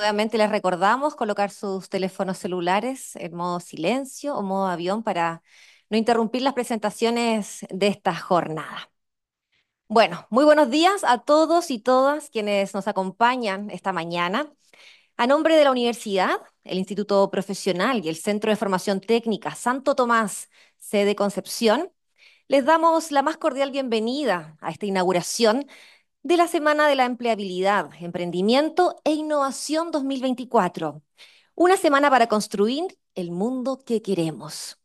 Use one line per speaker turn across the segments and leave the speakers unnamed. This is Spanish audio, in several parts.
Obviamente les recordamos colocar sus teléfonos celulares en modo silencio o modo avión para no interrumpir las presentaciones de esta jornada. Bueno, muy buenos días a todos y todas quienes nos acompañan esta mañana. A nombre de la universidad, el Instituto Profesional y el Centro de Formación Técnica Santo Tomás, sede Concepción, les damos la más cordial bienvenida a esta inauguración de la Semana de la Empleabilidad, Emprendimiento e Innovación 2024. Una semana para construir el mundo que queremos.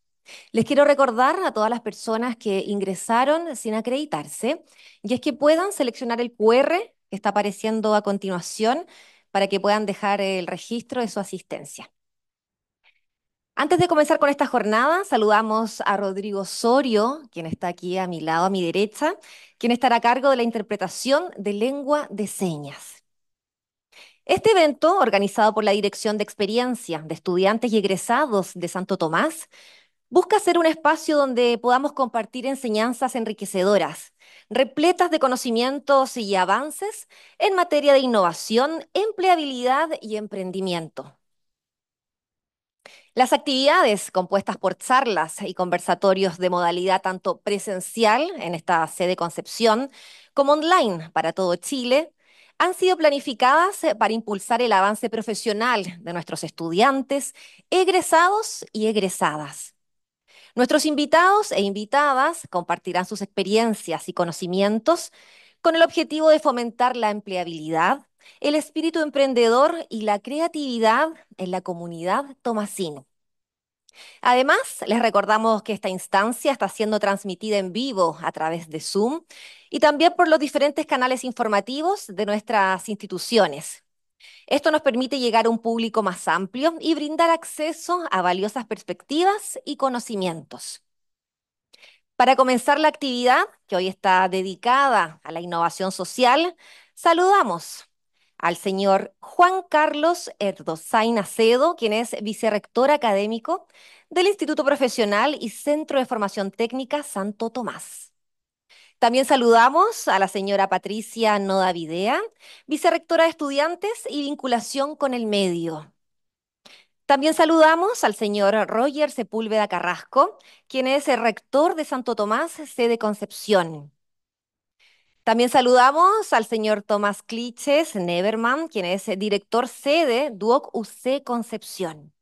Les quiero recordar a todas las personas que ingresaron sin acreditarse, y es que puedan seleccionar el QR que está apareciendo a continuación para que puedan dejar el registro de su asistencia. Antes de comenzar con esta jornada, saludamos a Rodrigo Sorio, quien está aquí a mi lado, a mi derecha, quien estará a cargo de la interpretación de lengua de señas. Este evento, organizado por la Dirección de Experiencia de Estudiantes y Egresados de Santo Tomás, busca ser un espacio donde podamos compartir enseñanzas enriquecedoras, repletas de conocimientos y avances en materia de innovación, empleabilidad y emprendimiento. Las actividades compuestas por charlas y conversatorios de modalidad tanto presencial en esta sede Concepción como online para todo Chile han sido planificadas eh, para impulsar el avance profesional de nuestros estudiantes, egresados y egresadas. Nuestros invitados e invitadas compartirán sus experiencias y conocimientos con el objetivo de fomentar la empleabilidad, el espíritu emprendedor y la creatividad en la comunidad tomasino. Además, les recordamos que esta instancia está siendo transmitida en vivo a través de Zoom y también por los diferentes canales informativos de nuestras instituciones. Esto nos permite llegar a un público más amplio y brindar acceso a valiosas perspectivas y conocimientos. Para comenzar la actividad, que hoy está dedicada a la innovación social, saludamos al señor Juan Carlos Erdosain Acedo, quien es vicerrector académico del Instituto Profesional y Centro de Formación Técnica Santo Tomás. También saludamos a la señora Patricia Nodavidea, vicerrectora de Estudiantes y Vinculación con el Medio. También saludamos al señor Roger Sepúlveda Carrasco, quien es el rector de Santo Tomás, sede Concepción. También saludamos al señor Tomás Cliches Neverman, quien es eh, director sede DUOC UC Concepción.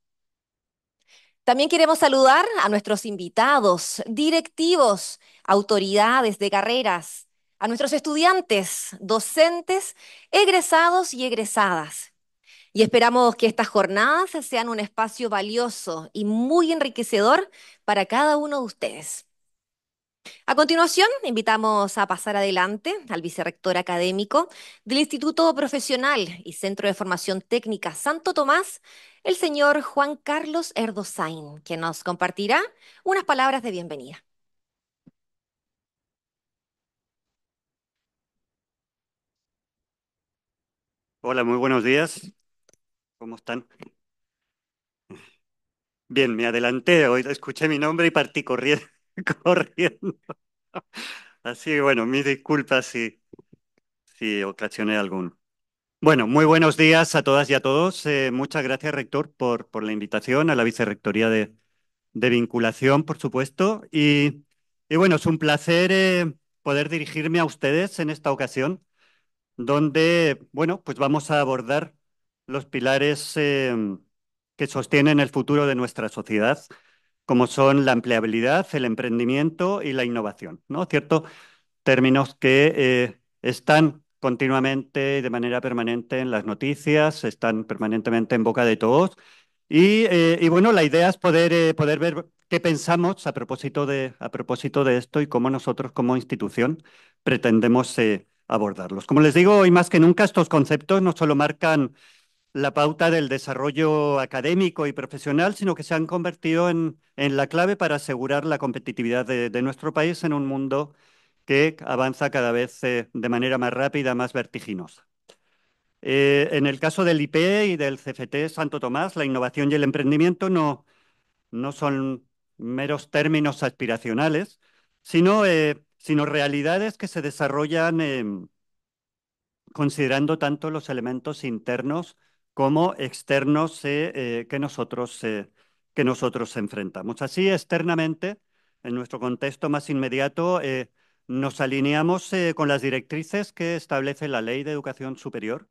También queremos saludar a nuestros invitados, directivos, autoridades de carreras, a nuestros estudiantes, docentes, egresados y egresadas. Y esperamos que estas jornadas sean un espacio valioso y muy enriquecedor para cada uno de ustedes. A continuación, invitamos a pasar adelante al vicerrector académico del Instituto Profesional y Centro de Formación Técnica Santo Tomás, el señor Juan Carlos Erdosain, que nos compartirá unas palabras de bienvenida.
Hola, muy buenos días. ¿Cómo están? Bien, me adelanté, hoy escuché mi nombre y partí corriendo. corriendo. Así que bueno, mis disculpas si, si ocasioné alguno. Bueno, muy buenos días a todas y a todos. Eh, muchas gracias, rector, por, por, la invitación a la Vicerrectoría de, de Vinculación, por supuesto. Y, bueno, es un placer eh, poder dirigirme a ustedes en esta ocasión, donde, bueno, pues vamos a abordar los pilares eh, que sostienen el futuro de nuestra sociedad como son la empleabilidad, el emprendimiento y la innovación, ¿no? Ciertos términos que eh, están continuamente y de manera permanente en las noticias, están permanentemente en boca de todos. Y, eh, bueno, la idea es poder, eh, poder ver qué pensamos a propósito, de, a propósito de esto y cómo nosotros como institución pretendemos abordarlos. Como les digo, hoy más que nunca estos conceptos no solo marcan la pauta del desarrollo académico y profesional, sino que se han convertido en, en la clave para asegurar la competitividad de, nuestro país en un mundo que avanza cada vez eh, de manera más rápida, más vertiginosa. Eh, en el caso del IP y del CFT Santo Tomás, la innovación y el emprendimiento no, no son meros términos aspiracionales, sino, eh, sino realidades que se desarrollan em, considerando tanto los elementos internos como externos eh, que, nosotros, que nosotros enfrentamos. Así, externamente, en nuestro contexto más inmediato, eh, nos alineamos eh, con las directrices que establece la Ley de Educación Superior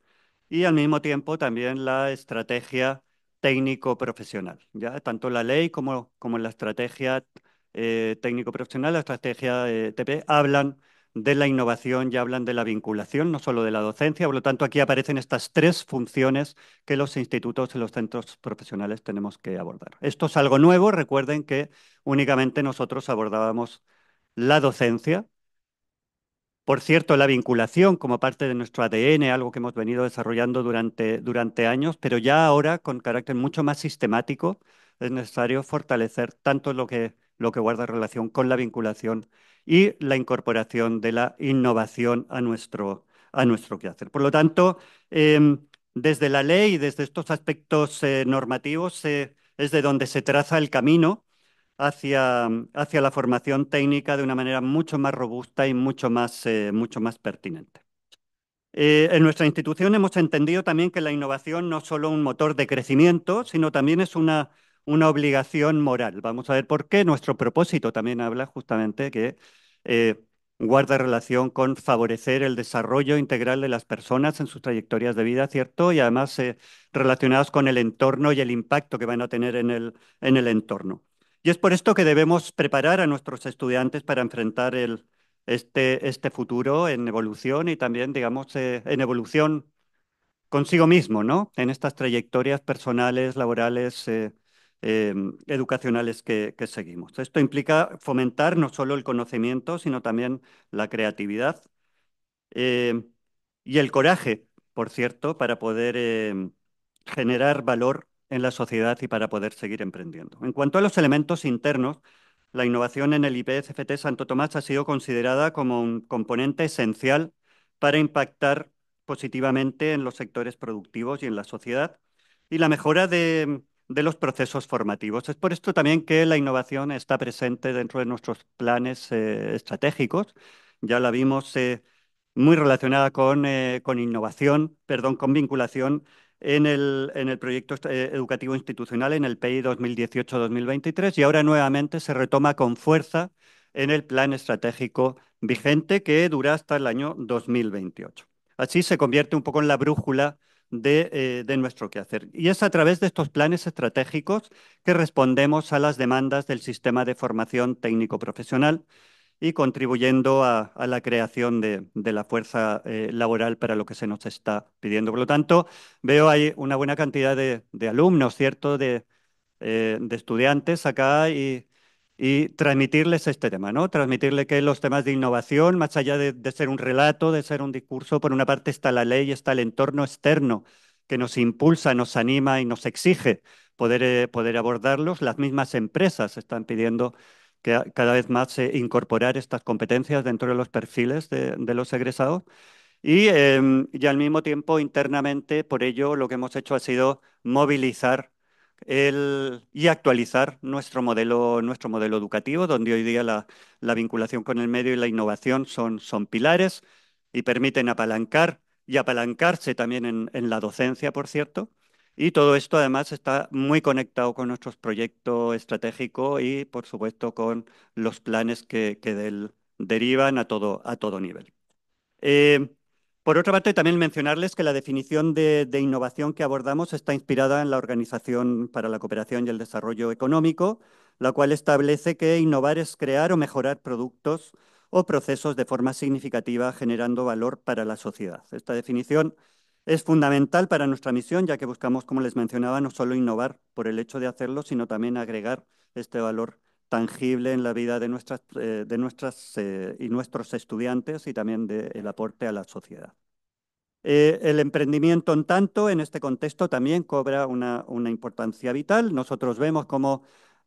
y al mismo tiempo también la estrategia técnico-profesional. ¿ya? Tanto la ley como, como la estrategia técnico-profesional, la estrategia TP, hablan de la innovación ya hablan de la vinculación, no solo de la docencia. Por lo tanto, aquí aparecen estas tres funciones que los institutos y los centros profesionales tenemos que abordar. Esto es algo nuevo. Recuerden que únicamente nosotros abordábamos la docencia. Por cierto, la vinculación como parte de nuestro ADN, algo que hemos venido desarrollando durante, durante años, pero ya ahora con carácter mucho más sistemático, es necesario fortalecer tanto lo que, lo que guarda relación con la vinculación y la incorporación de la innovación a nuestro, a nuestro quehacer. Por lo tanto, em, desde la ley, desde estos aspectos eh, normativos, eh, es de donde se traza el camino hacia, hacia, la formación técnica de una manera mucho más robusta y mucho más, eh, mucho más pertinente. en nuestra institución hemos entendido también que la innovación no es solo un motor de crecimiento, sino también es una una obligación moral. Vamos a ver por qué. Nuestro propósito también habla justamente que eh, guarda relación con favorecer el desarrollo integral de las personas en sus trayectorias de vida, ¿cierto? Y además relacionados eh, relacionadas con el entorno y el impacto que van a tener en el, en el entorno. Y es por esto que debemos preparar a nuestros estudiantes para enfrentar el, este, este futuro en evolución y también, digamos, eh, en evolución consigo mismo, ¿no? En estas trayectorias personales, laborales, Em, educacionales que, seguimos. Esto implica fomentar no solo el conocimiento, sino también la creatividad em, y el coraje, por cierto, para poder em, generar valor en la sociedad y para poder seguir emprendiendo. En cuanto a los elementos internos, la innovación en el IPCFT Santo Tomás ha sido considerada como un componente esencial para impactar positivamente en los sectores productivos y en la sociedad. Y la mejora de, de los procesos formativos. Es por esto también que la innovación está presente dentro de nuestros planes eh, estratégicos. Ya la vimos eh, muy relacionada eh, con, innovación, perdón, con vinculación en el, en el proyecto educativo institucional en el PI e 2018-2023 y ahora nuevamente se retoma con fuerza en el plan estratégico vigente que dura hasta el año 2028. Así se convierte un poco en la brújula de, eh, de, nuestro quehacer. Y es a través de estos planes estratégicos que respondemos a las demandas del sistema de formación técnico-profesional y contribuyendo a, la creación de, la fuerza eh, laboral para lo que se nos está pidiendo. Por lo tanto, veo hay una buena cantidad de, alumnos, ¿cierto?, de, eh, de estudiantes acá y, y transmitirles este tema, ¿no? Transmitirle que los temas de innovación, más allá de, ser un relato, de ser un discurso, por una parte está la ley, está el entorno externo que nos impulsa, nos anima y nos exige poder, eh, poder abordarlos. Las mismas empresas están pidiendo que cada vez más se incorporar estas competencias dentro de los perfiles de, los egresados. Y, em, y al mismo tiempo, internamente, por ello, lo que hemos hecho ha sido movilizar y actualizar nuestro modelo, nuestro modelo educativo, donde hoy día la, vinculación con el medio y la innovación son, son pilares y permiten apalancar y apalancarse también en, la docencia, por cierto. Y todo esto además está muy conectado con nuestros proyectos estratégicos y, por supuesto, con los planes que, que derivan a todo, a todo nivel. Eh, por otra parte, también mencionarles que la definición de, innovación que abordamos está inspirada en la Organización para la Cooperación y el Desarrollo Económico, la cual establece que innovar es crear o mejorar productos o procesos de forma significativa generando valor para la sociedad. Esta definición es fundamental para nuestra misión, ya que buscamos, como les mencionaba, no solo innovar por el hecho de hacerlo, sino también agregar este valor tangible en la vida de nuestras, eh, de nuestras eh, y nuestros estudiantes y también del aporte a la sociedad. Eh, el emprendimiento, en tanto, en este contexto también cobra una, una importancia vital. Nosotros vemos cómo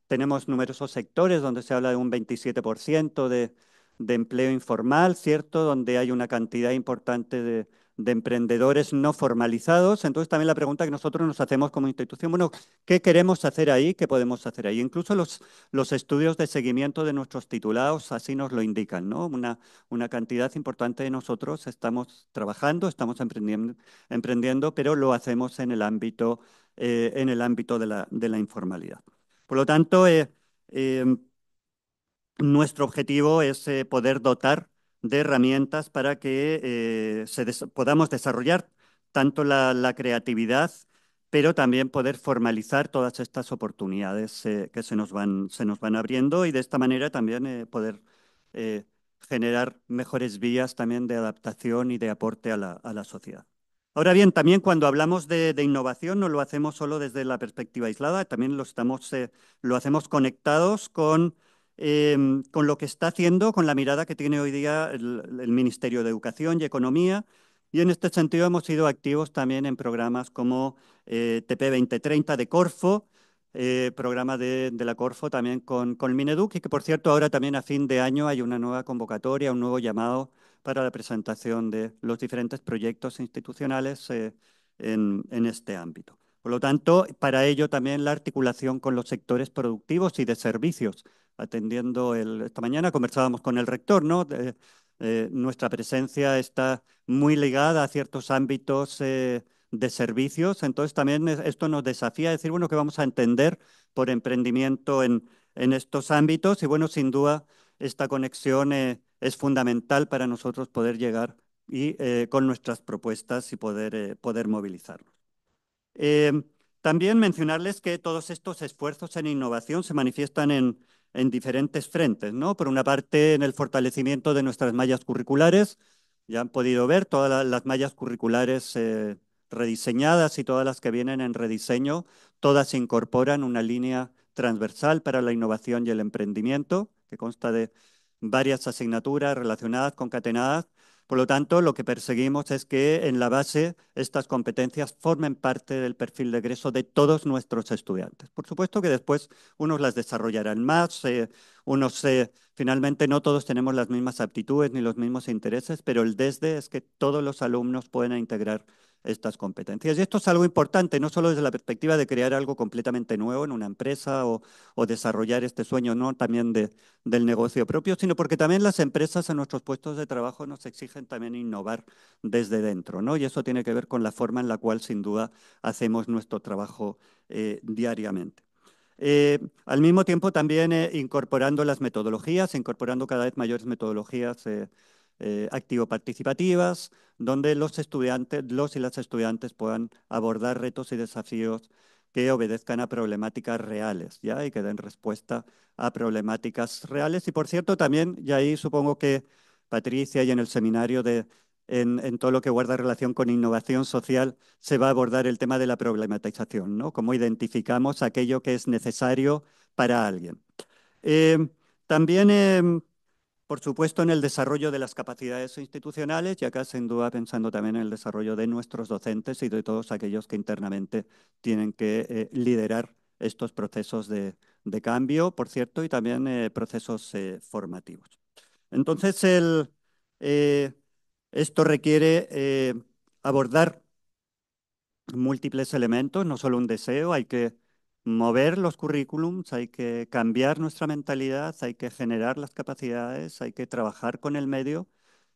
tenemos numerosos sectores donde se habla de un 27% de, de empleo informal, ¿cierto? Donde hay una cantidad importante de, de emprendedores no formalizados. Entonces también la pregunta que nosotros nos hacemos como institución, bueno, ¿qué queremos hacer ahí? ¿Qué podemos hacer ahí? Incluso los, los estudios de seguimiento de nuestros titulados así nos lo indican, ¿no? Una, una cantidad importante de nosotros estamos trabajando, estamos emprendiendo, emprendiendo pero lo hacemos en el ámbito, eh, en el ámbito de, la, informalidad. Por lo tanto, eh, eh, nuestro objetivo es poder dotar de herramientas para que eh, se podamos desarrollar tanto la, creatividad, pero también poder formalizar todas estas oportunidades eh, que se nos, van, se nos van abriendo y de esta manera también eh, poder generar mejores vías también de adaptación y de aporte a la, sociedad. Ahora bien, también cuando hablamos de, de, innovación no lo hacemos solo desde la perspectiva aislada, también lo, estamos, lo hacemos conectados con Em, con lo que está haciendo, con la mirada que tiene hoy día el, Ministerio de Educación y Economía. Y en este sentido hemos sido activos también en programas como eh, TP2030 de Corfo, eh, programa de, la Corfo también con, con Mineduc, y que por cierto ahora también a fin de año hay una nueva convocatoria, un nuevo llamado para la presentación de los diferentes proyectos institucionales eh, en este ámbito. Por lo tanto, para ello también la articulación con los sectores productivos y de servicios atendiendo esta mañana, conversábamos con el rector, eh, nuestra presencia está muy ligada a ciertos ámbitos eh, de servicios, entonces también esto nos desafía a decir, bueno, ¿qué vamos a entender por emprendimiento en, estos ámbitos y bueno, sin duda esta conexión eh, es fundamental para nosotros poder llegar y con nuestras propuestas y poder, poder movilizarnos. también mencionarles que todos estos esfuerzos en innovación se manifiestan en, en diferentes frentes, ¿no? Por una parte, en el fortalecimiento de nuestras mallas curriculares, ya han podido ver todas las mallas curriculares eh, rediseñadas y todas las que vienen en rediseño, todas incorporan una línea transversal para la innovación y el emprendimiento, que consta de varias asignaturas relacionadas, concatenadas, por lo tanto, lo que perseguimos es que en la base estas competencias formen parte del perfil de egreso de todos nuestros estudiantes. Por supuesto que después unos las desarrollarán más, eh, eh, finalmente no todos tenemos las mismas aptitudes ni los mismos intereses, pero el desde es que todos los alumnos puedan integrar estas competencias. Y esto es algo importante, no solo desde la perspectiva de crear algo completamente nuevo en una empresa o, desarrollar este sueño ¿no? también del negocio propio, sino porque también las empresas en nuestros puestos de trabajo nos exigen también innovar desde dentro, ¿no? y eso tiene que ver con la forma en la cual sin duda hacemos nuestro trabajo eh, diariamente. Eh, al mismo tiempo también eh, incorporando las metodologías, incorporando cada vez mayores metodologías eh, activo-participativas, donde los estudiantes, los y las estudiantes puedan abordar retos y desafíos que obedezcan a problemáticas reales, ¿ya? Y que den respuesta a problemáticas reales. Y por cierto, también, y ahí supongo que Patricia y en el seminario de, en, todo lo que guarda relación con innovación social, se va a abordar el tema de la problematización, ¿no? Cómo identificamos aquello que es necesario para alguien. Eh, también em, por supuesto, en el desarrollo de las capacidades institucionales y acá, sin duda, pensando también en el desarrollo de nuestros docentes y de todos aquellos que internamente tienen que eh, liderar estos procesos de, cambio, por cierto, y también eh, procesos eh, formativos. Entonces, esto requiere abordar múltiples elementos, no solo un deseo, hay que mover los currículums, hay que cambiar nuestra mentalidad, hay que generar las capacidades, hay que trabajar con el medio.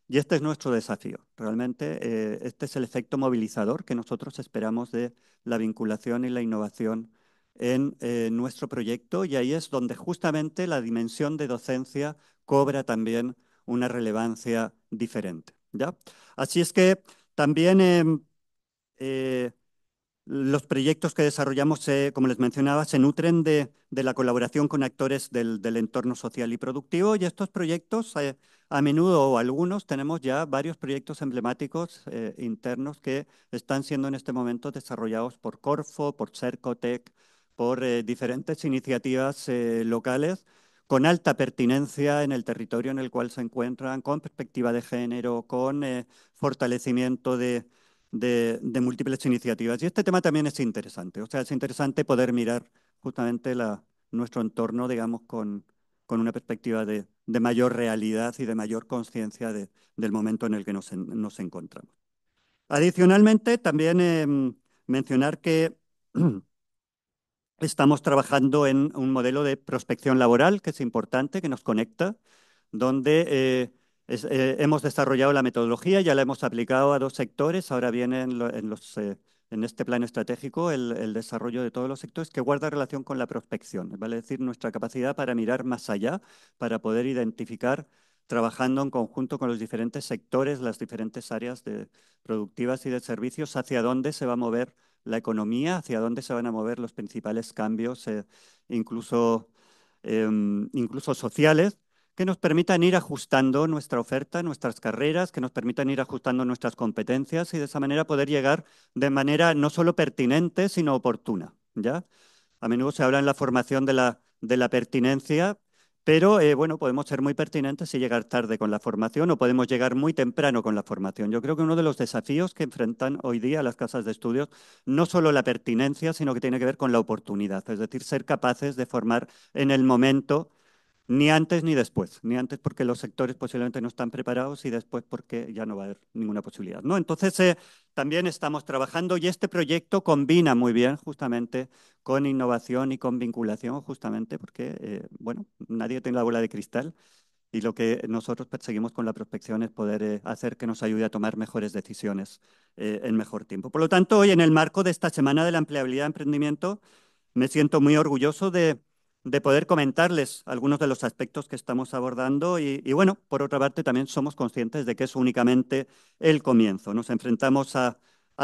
Y este es nuestro desafío. Realmente eh, este es el efecto movilizador que nosotros esperamos de la vinculación y la innovación en eh, nuestro proyecto y ahí es donde justamente la dimensión de docencia cobra también una relevancia diferente. ¿ya? Así es que también em, eh, los proyectos que desarrollamos, eh, como les mencionaba, se nutren de, de la colaboración con actores del, del, entorno social y productivo y estos proyectos, eh, a menudo o algunos, tenemos ya varios proyectos emblemáticos eh, internos que están siendo en este momento desarrollados por Corfo, por SERCOtec, por diferentes iniciativas locales con alta pertinencia en el territorio en el cual se encuentran, con perspectiva de género, con fortalecimiento de, de, múltiples iniciativas. Y este tema también es interesante. O sea, es interesante poder mirar justamente la, nuestro entorno, digamos, con, una perspectiva de, mayor realidad y de mayor conciencia del momento en el que nos, encontramos. Adicionalmente, también em, mencionar que estamos trabajando en un modelo de prospección laboral que es importante, que nos conecta, donde eh, eh, hemos desarrollado la metodología, ya la hemos aplicado a dos sectores, ahora viene en, eh, este plan estratégico el, desarrollo de todos los sectores que guarda relación con la prospección, vale es decir, nuestra capacidad para mirar más allá, para poder identificar trabajando en conjunto con los diferentes sectores, las diferentes áreas productivas y de servicios, hacia dónde se va a mover la economía, hacia dónde se van a mover los principales cambios, eh, incluso, em, incluso sociales, que nos permitan ir ajustando nuestra oferta, nuestras carreras, que nos permitan ir ajustando nuestras competencias y de esa manera poder llegar de manera no solo pertinente, sino oportuna. ¿ya? A menudo se habla en la formación de la, de la pertinencia, pero eh, bueno, podemos ser muy pertinentes y llegar tarde con la formación o podemos llegar muy temprano con la formación. Yo creo que uno de los desafíos que enfrentan hoy día las casas de estudios no solo la pertinencia, sino que tiene que ver con la oportunidad, es decir, ser capaces de formar en el momento ni antes ni después. Ni antes porque los sectores posiblemente no están preparados y después porque ya no va a haber ninguna posibilidad. ¿no? Entonces, eh, también estamos trabajando y este proyecto combina muy bien justamente con innovación y con vinculación, justamente porque, eh, bueno, nadie tiene la bola de cristal y lo que nosotros perseguimos con la prospección es poder eh, hacer que nos ayude a tomar mejores decisiones en mejor tiempo. Por lo tanto, hoy en el marco de esta Semana de la Empleabilidad y Emprendimiento, me siento muy orgulloso de de poder comentarles algunos de los aspectos que estamos abordando y, bueno, por otra parte también somos conscientes de que es únicamente el comienzo. Nos enfrentamos a,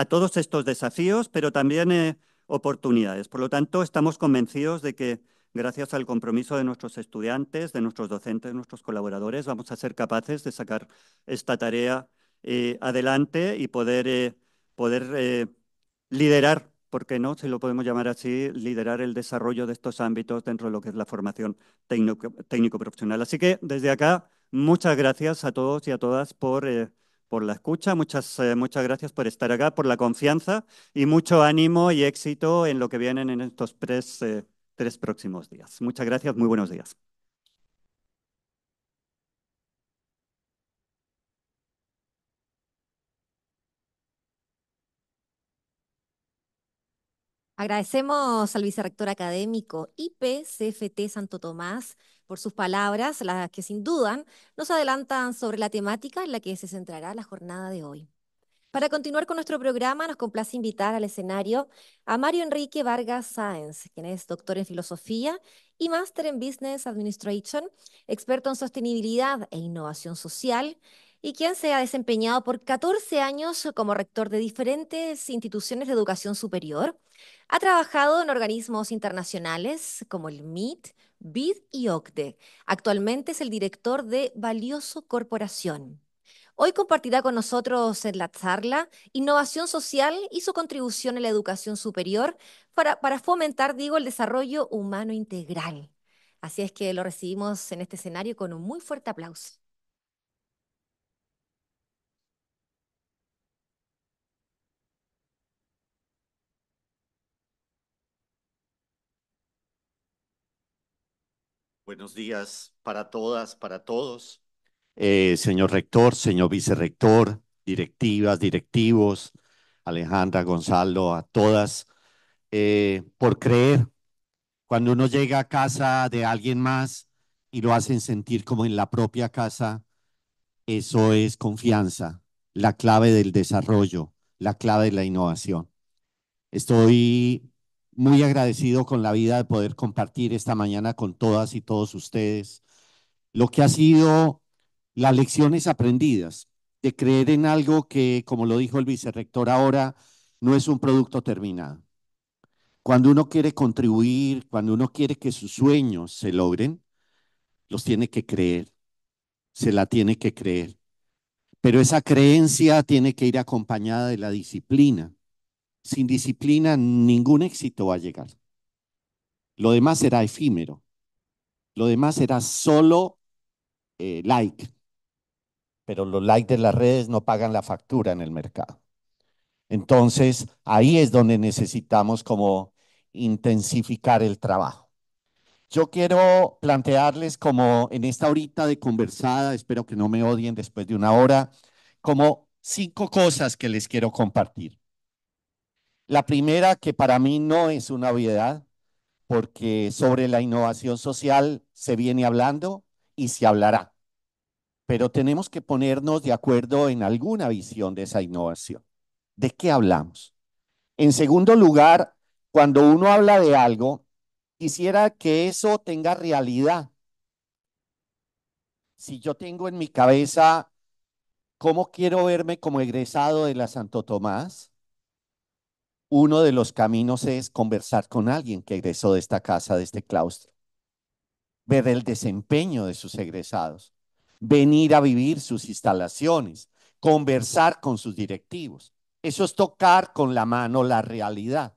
todos estos desafíos, pero también eh, oportunidades. Por lo tanto, estamos convencidos de que gracias al compromiso de nuestros estudiantes, de nuestros docentes, de nuestros colaboradores, vamos a ser capaces de sacar esta tarea eh, adelante y poder, eh, poder liderar porque no? Si lo podemos llamar así, liderar el desarrollo de estos ámbitos dentro de lo que es la formación técnico-profesional. así que desde acá, muchas gracias a todos y a todas por... Eh, por la escucha, muchas, eh, muchas gracias por estar acá, por la confianza y mucho ánimo y éxito en lo que vienen en estos tres eh, próximos días. Muchas gracias, muy buenos días.
Agradecemos al vicerrector académico IPCFT Santo Tomás por sus palabras, las que sin duda nos adelantan sobre la temática en la que se centrará la jornada de hoy. Para continuar con nuestro programa, nos complace invitar al escenario a Mario Enrique Vargas Sáenz, quien es doctor en filosofía y máster en Business Administration, experto en sostenibilidad e innovación social, y quien se ha desempeñado por 14 años como rector de diferentes instituciones de educación superior ha trabajado en organismos internacionales como el MIT, BID y OCDE. Actualmente es el director de Valioso Corporación. Hoy compartirá con nosotros en la charla innovación social y su contribución en la educación superior para, para fomentar, digo, el desarrollo humano integral. Así es que lo recibimos en este escenario con un muy fuerte aplauso.
Buenos días para todas, para todos. Eh, señor rector, señor vicerrector, directivas, directivos, Alejandra, Gonzalo, a todas, eh, por creer. Cuando uno llega a casa de alguien más y lo hacen sentir como en la propia casa, eso es confianza, la clave del desarrollo, la clave de la innovación. Estoy muy agradecido con la vida de poder compartir esta mañana con todas y todos ustedes lo que ha sido las lecciones aprendidas de creer en algo que, como lo dijo el vicerrector ahora, no es un producto terminado. Cuando uno quiere contribuir, cuando uno quiere que sus sueños se logren, los tiene que creer, se la tiene que creer. Pero esa creencia tiene que ir acompañada de la disciplina sin disciplina ningún éxito va a llegar. Lo demás será efímero. Lo demás será solo eh, like. Pero los likes de las redes no pagan la factura en el mercado. Entonces, ahí es donde necesitamos como intensificar el trabajo. Yo quiero plantearles como en esta horita de conversada, espero que no me odien después de una hora, como cinco cosas que les quiero compartir. La primera, que para mí no es una obviedad, porque sobre la innovación social se viene hablando y se hablará, pero tenemos que ponernos de acuerdo en alguna visión de esa innovación. ¿De qué hablamos? En segundo lugar, cuando uno habla de algo, quisiera que eso tenga realidad. Si yo tengo en mi cabeza cómo quiero verme como egresado de la Santo Tomás, uno de los caminos es conversar con alguien que egresó de esta casa, de este claustro, ver el desempeño de sus egresados, venir a vivir sus instalaciones, conversar con sus directivos. Eso es tocar con la mano la realidad.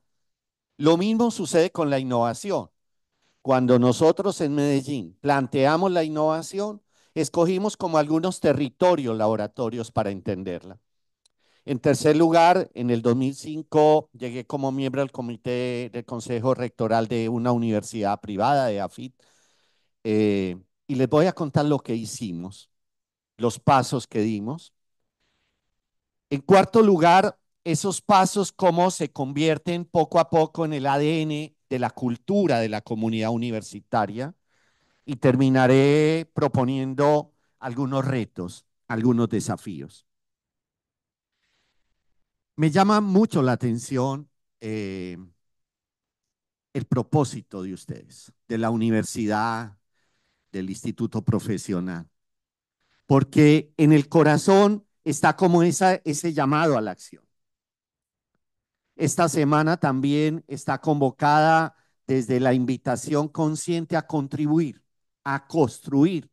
Lo mismo sucede con la innovación. Cuando nosotros en Medellín planteamos la innovación, escogimos como algunos territorios laboratorios para entenderla. En tercer lugar, en el 2005 llegué como miembro del comité del consejo rectoral de una universidad privada de AFIT eh, y les voy a contar lo que hicimos, los pasos que dimos. En cuarto lugar, esos pasos cómo se convierten poco a poco en el ADN de la cultura de la comunidad universitaria y terminaré proponiendo algunos retos, algunos desafíos. Me llama mucho la atención eh, el propósito de ustedes, de la universidad, del instituto profesional, porque en el corazón está como ese llamado a la acción. Esta semana también está convocada desde la invitación consciente a contribuir, a construir,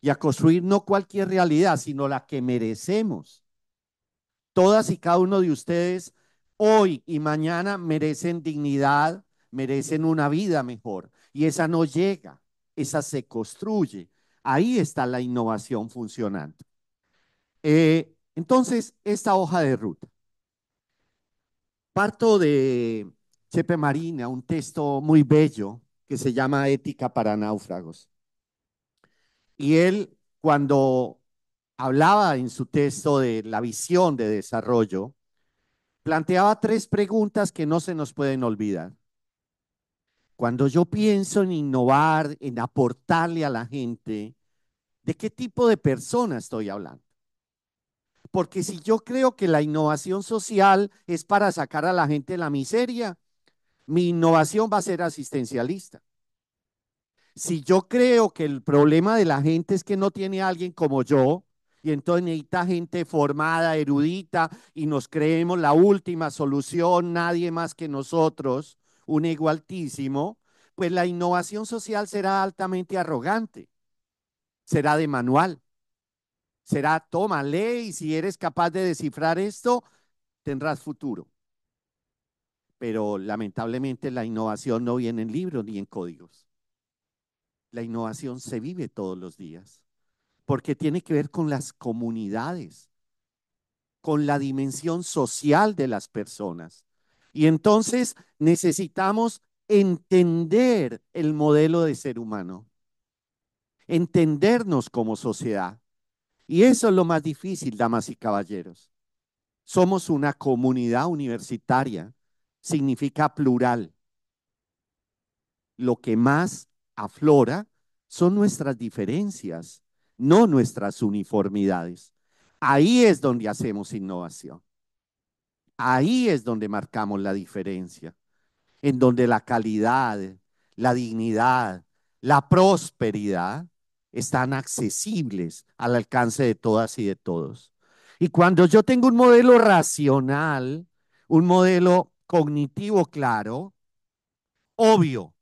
y a construir no cualquier realidad, sino la que merecemos Todas y cada uno de ustedes hoy y mañana merecen dignidad, merecen una vida mejor. Y esa no llega, esa se construye. Ahí está la innovación funcionando. Eh, entonces, esta hoja de ruta. Parto de Chepe Marina, un texto muy bello que se llama Ética para náufragos. Y él, cuando hablaba en su texto de la visión de desarrollo, planteaba tres preguntas que no se nos pueden olvidar. Cuando yo pienso en innovar, en aportarle a la gente, ¿de qué tipo de persona estoy hablando? Porque si yo creo que la innovación social es para sacar a la gente de la miseria, mi innovación va a ser asistencialista. Si yo creo que el problema de la gente es que no tiene a alguien como yo, y entonces necesita gente formada, erudita, y nos creemos la última solución, nadie más que nosotros, un ego altísimo, pues la innovación social será altamente arrogante, será de manual, será toma, y si eres capaz de descifrar esto, tendrás futuro. Pero lamentablemente la innovación no viene en libros ni en códigos. La innovación se vive todos los días porque tiene que ver con las comunidades, con la dimensión social de las personas. Y entonces necesitamos entender el modelo de ser humano, entendernos como sociedad. Y eso es lo más difícil, damas y caballeros. Somos una comunidad universitaria, significa plural. Lo que más aflora son nuestras diferencias, no nuestras uniformidades. Ahí es donde hacemos innovación. Ahí es donde marcamos la diferencia, en donde la calidad, la dignidad, la prosperidad están accesibles al alcance de todas y de todos. Y cuando yo tengo un modelo racional, un modelo cognitivo claro, obvio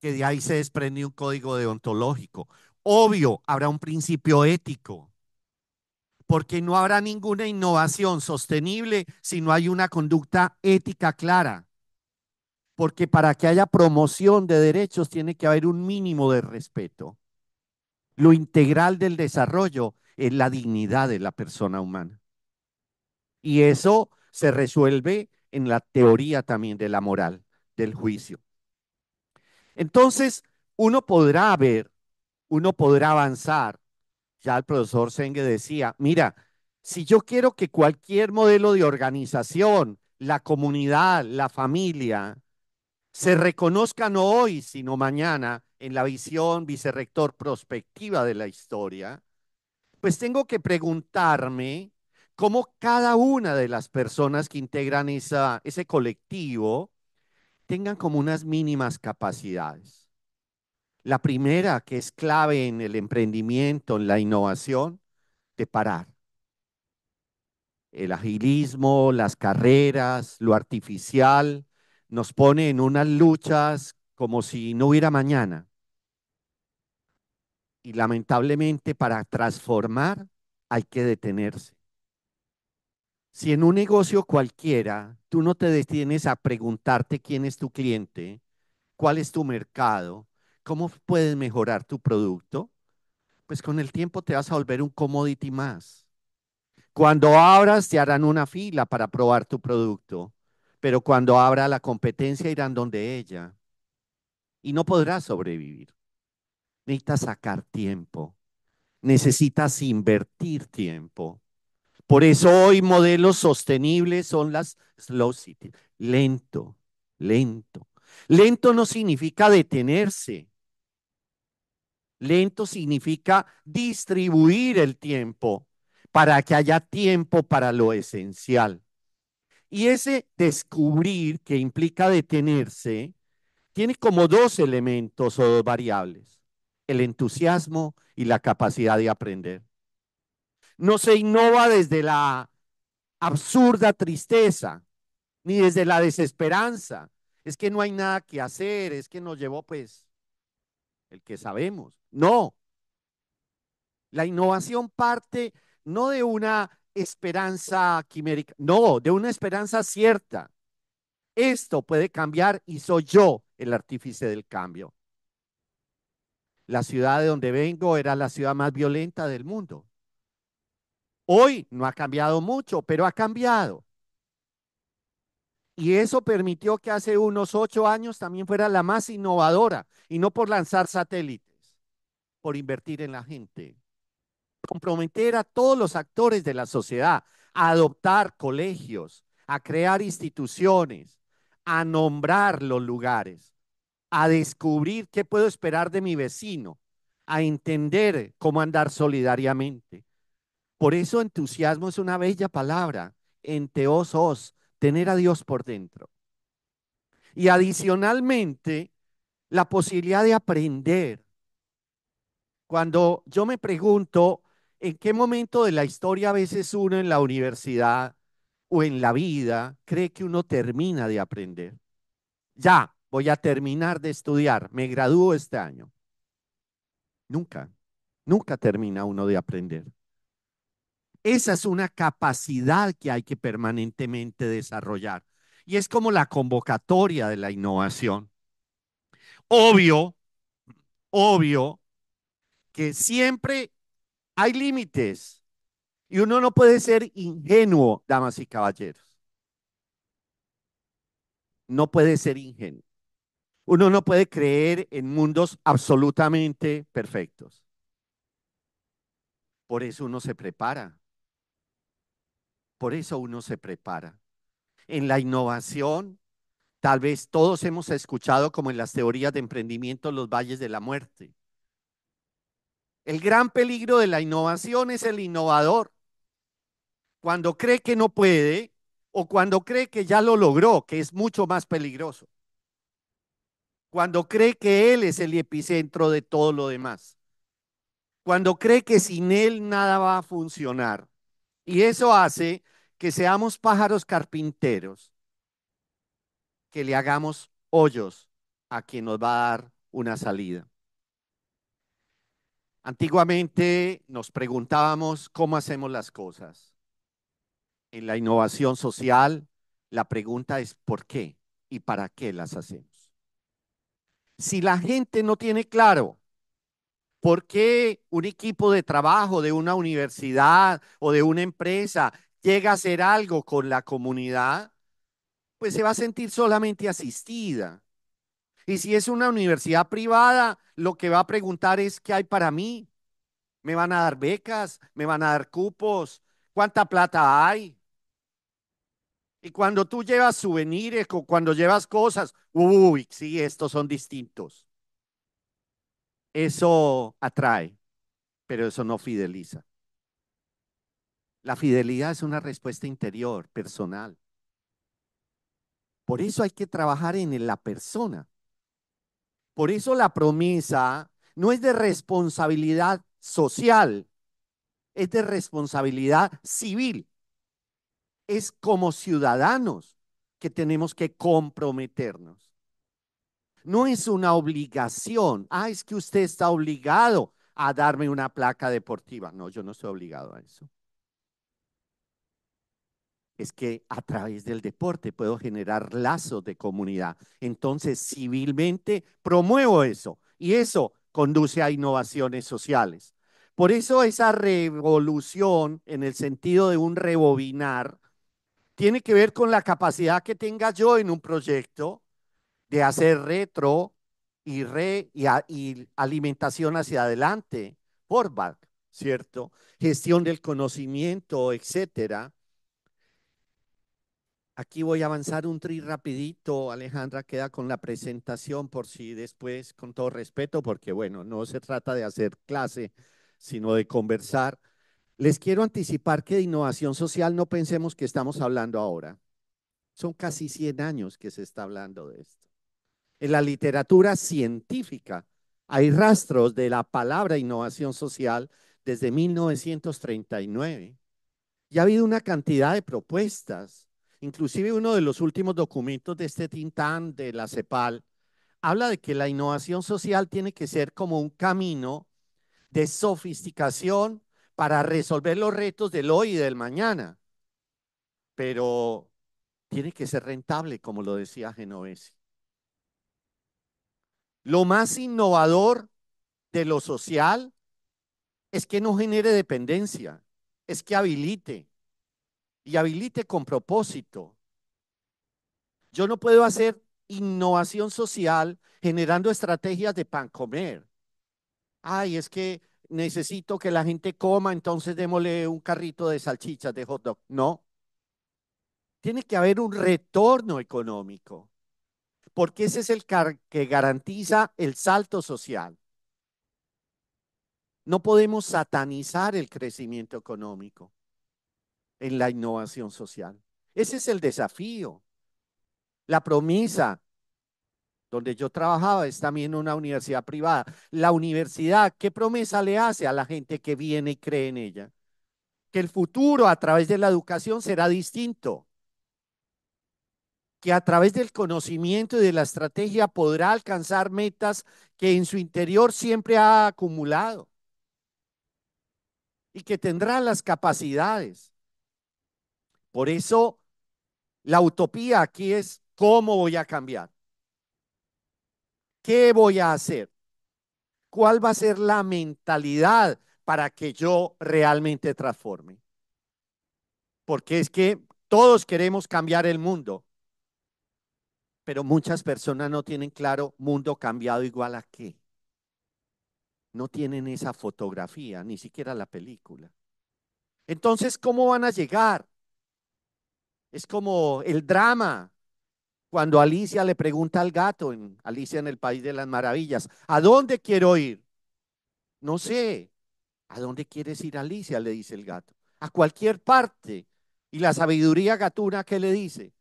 que de ahí se desprende un código deontológico, Obvio, habrá un principio ético, porque no habrá ninguna innovación sostenible si no hay una conducta ética clara, porque para que haya promoción de derechos tiene que haber un mínimo de respeto. Lo integral del desarrollo es la dignidad de la persona humana. Y eso se resuelve en la teoría también de la moral, del juicio. Entonces, uno podrá ver uno podrá avanzar. Ya el profesor Senge decía, mira, si yo quiero que cualquier modelo de organización, la comunidad, la familia, se reconozcan no hoy, sino mañana, en la visión vicerrector prospectiva de la historia, pues tengo que preguntarme cómo cada una de las personas que integran ese colectivo tengan como unas mínimas capacidades la primera, que es clave en el emprendimiento, en la innovación, de parar. El agilismo, las carreras, lo artificial, nos pone en unas luchas como si no hubiera mañana. Y lamentablemente para transformar hay que detenerse. Si en un negocio cualquiera tú no te detienes a preguntarte quién es tu cliente, cuál es tu mercado, ¿Cómo puedes mejorar tu producto? Pues con el tiempo te vas a volver un commodity más. Cuando abras te harán una fila para probar tu producto, pero cuando abra la competencia irán donde ella y no podrás sobrevivir. Necesitas sacar tiempo, necesitas invertir tiempo. Por eso hoy modelos sostenibles son las slow cities. Lento, lento. Lento no significa detenerse. Lento significa distribuir el tiempo para que haya tiempo para lo esencial. Y ese descubrir que implica detenerse tiene como dos elementos o dos variables, el entusiasmo y la capacidad de aprender. No se innova desde la absurda tristeza, ni desde la desesperanza. Es que no hay nada que hacer, es que nos llevó pues el que sabemos. No. La innovación parte no de una esperanza quimérica, no, de una esperanza cierta. Esto puede cambiar y soy yo el artífice del cambio. La ciudad de donde vengo era la ciudad más violenta del mundo. Hoy no ha cambiado mucho, pero ha cambiado. Y eso permitió que hace unos ocho años también fuera la más innovadora y no por lanzar satélites por invertir en la gente. Comprometer a todos los actores de la sociedad a adoptar colegios, a crear instituciones, a nombrar los lugares, a descubrir qué puedo esperar de mi vecino, a entender cómo andar solidariamente. Por eso entusiasmo es una bella palabra, enteosos, tener a Dios por dentro. Y adicionalmente, la posibilidad de aprender, cuando yo me pregunto en qué momento de la historia a veces uno en la universidad o en la vida cree que uno termina de aprender. Ya, voy a terminar de estudiar, me gradúo este año. Nunca, nunca termina uno de aprender. Esa es una capacidad que hay que permanentemente desarrollar. Y es como la convocatoria de la innovación. Obvio, obvio que siempre hay límites y uno no puede ser ingenuo, damas y caballeros. No puede ser ingenuo. Uno no puede creer en mundos absolutamente perfectos. Por eso uno se prepara. Por eso uno se prepara. En la innovación, tal vez todos hemos escuchado como en las teorías de emprendimiento los valles de la muerte. El gran peligro de la innovación es el innovador. Cuando cree que no puede o cuando cree que ya lo logró, que es mucho más peligroso. Cuando cree que él es el epicentro de todo lo demás. Cuando cree que sin él nada va a funcionar. Y eso hace que seamos pájaros carpinteros, que le hagamos hoyos a quien nos va a dar una salida. Antiguamente nos preguntábamos cómo hacemos las cosas. En la innovación social, la pregunta es por qué y para qué las hacemos. Si la gente no tiene claro por qué un equipo de trabajo de una universidad o de una empresa llega a hacer algo con la comunidad, pues se va a sentir solamente asistida y si es una universidad privada, lo que va a preguntar es, ¿qué hay para mí? ¿Me van a dar becas? ¿Me van a dar cupos? ¿Cuánta plata hay? Y cuando tú llevas souvenirs, cuando llevas cosas, uy, sí, estos son distintos. Eso atrae, pero eso no fideliza. La fidelidad es una respuesta interior, personal. Por eso hay que trabajar en la persona. Por eso la promesa no es de responsabilidad social, es de responsabilidad civil. Es como ciudadanos que tenemos que comprometernos. No es una obligación. Ah, es que usted está obligado a darme una placa deportiva. No, yo no estoy obligado a eso es que a través del deporte puedo generar lazos de comunidad. Entonces, civilmente promuevo eso y eso conduce a innovaciones sociales. Por eso esa revolución, en el sentido de un rebobinar, tiene que ver con la capacidad que tenga yo en un proyecto de hacer retro y, re, y, alimentación hacia adelante, forward, ¿cierto? Gestión del conocimiento, etcétera Aquí voy a avanzar un tri rapidito. Alejandra queda con la presentación por si después, con todo respeto, porque bueno, no se trata de hacer clase, sino de conversar. Les quiero anticipar que de innovación social no pensemos que estamos hablando ahora. Son casi 100 años que se está hablando de esto. En la literatura científica hay rastros de la palabra innovación social desde 1939. Y ha habido una cantidad de propuestas Inclusive uno de los últimos documentos de este Tintán, de la CEPAL, habla de que la innovación social tiene que ser como un camino de sofisticación para resolver los retos del hoy y del mañana. Pero tiene que ser rentable, como lo decía Genovesi. Lo más innovador de lo social es que no genere dependencia, es que habilite, y habilite con propósito. Yo no puedo hacer innovación social generando estrategias de pan comer. Ay, es que necesito que la gente coma, entonces démosle un carrito de salchichas de hot dog. No. Tiene que haber un retorno económico, porque ese es el que garantiza el salto social. No podemos satanizar el crecimiento económico en la innovación social. Ese es el desafío. La promesa donde yo trabajaba es también una universidad privada. La universidad, ¿qué promesa le hace a la gente que viene y cree en ella? Que el futuro a través de la educación será distinto. Que a través del conocimiento y de la estrategia podrá alcanzar metas que en su interior siempre ha acumulado. Y que tendrá las capacidades por eso la utopía aquí es cómo voy a cambiar. ¿Qué voy a hacer? ¿Cuál va a ser la mentalidad para que yo realmente transforme? Porque es que todos queremos cambiar el mundo, pero muchas personas no tienen claro mundo cambiado igual a qué. No tienen esa fotografía, ni siquiera la película. Entonces, ¿cómo van a llegar? Es como el drama cuando Alicia le pregunta al gato, en Alicia en el País de las Maravillas, ¿a dónde quiero ir? No sé. ¿A dónde quieres ir, Alicia? le dice el gato. A cualquier parte. Y la sabiduría gatuna que le dice,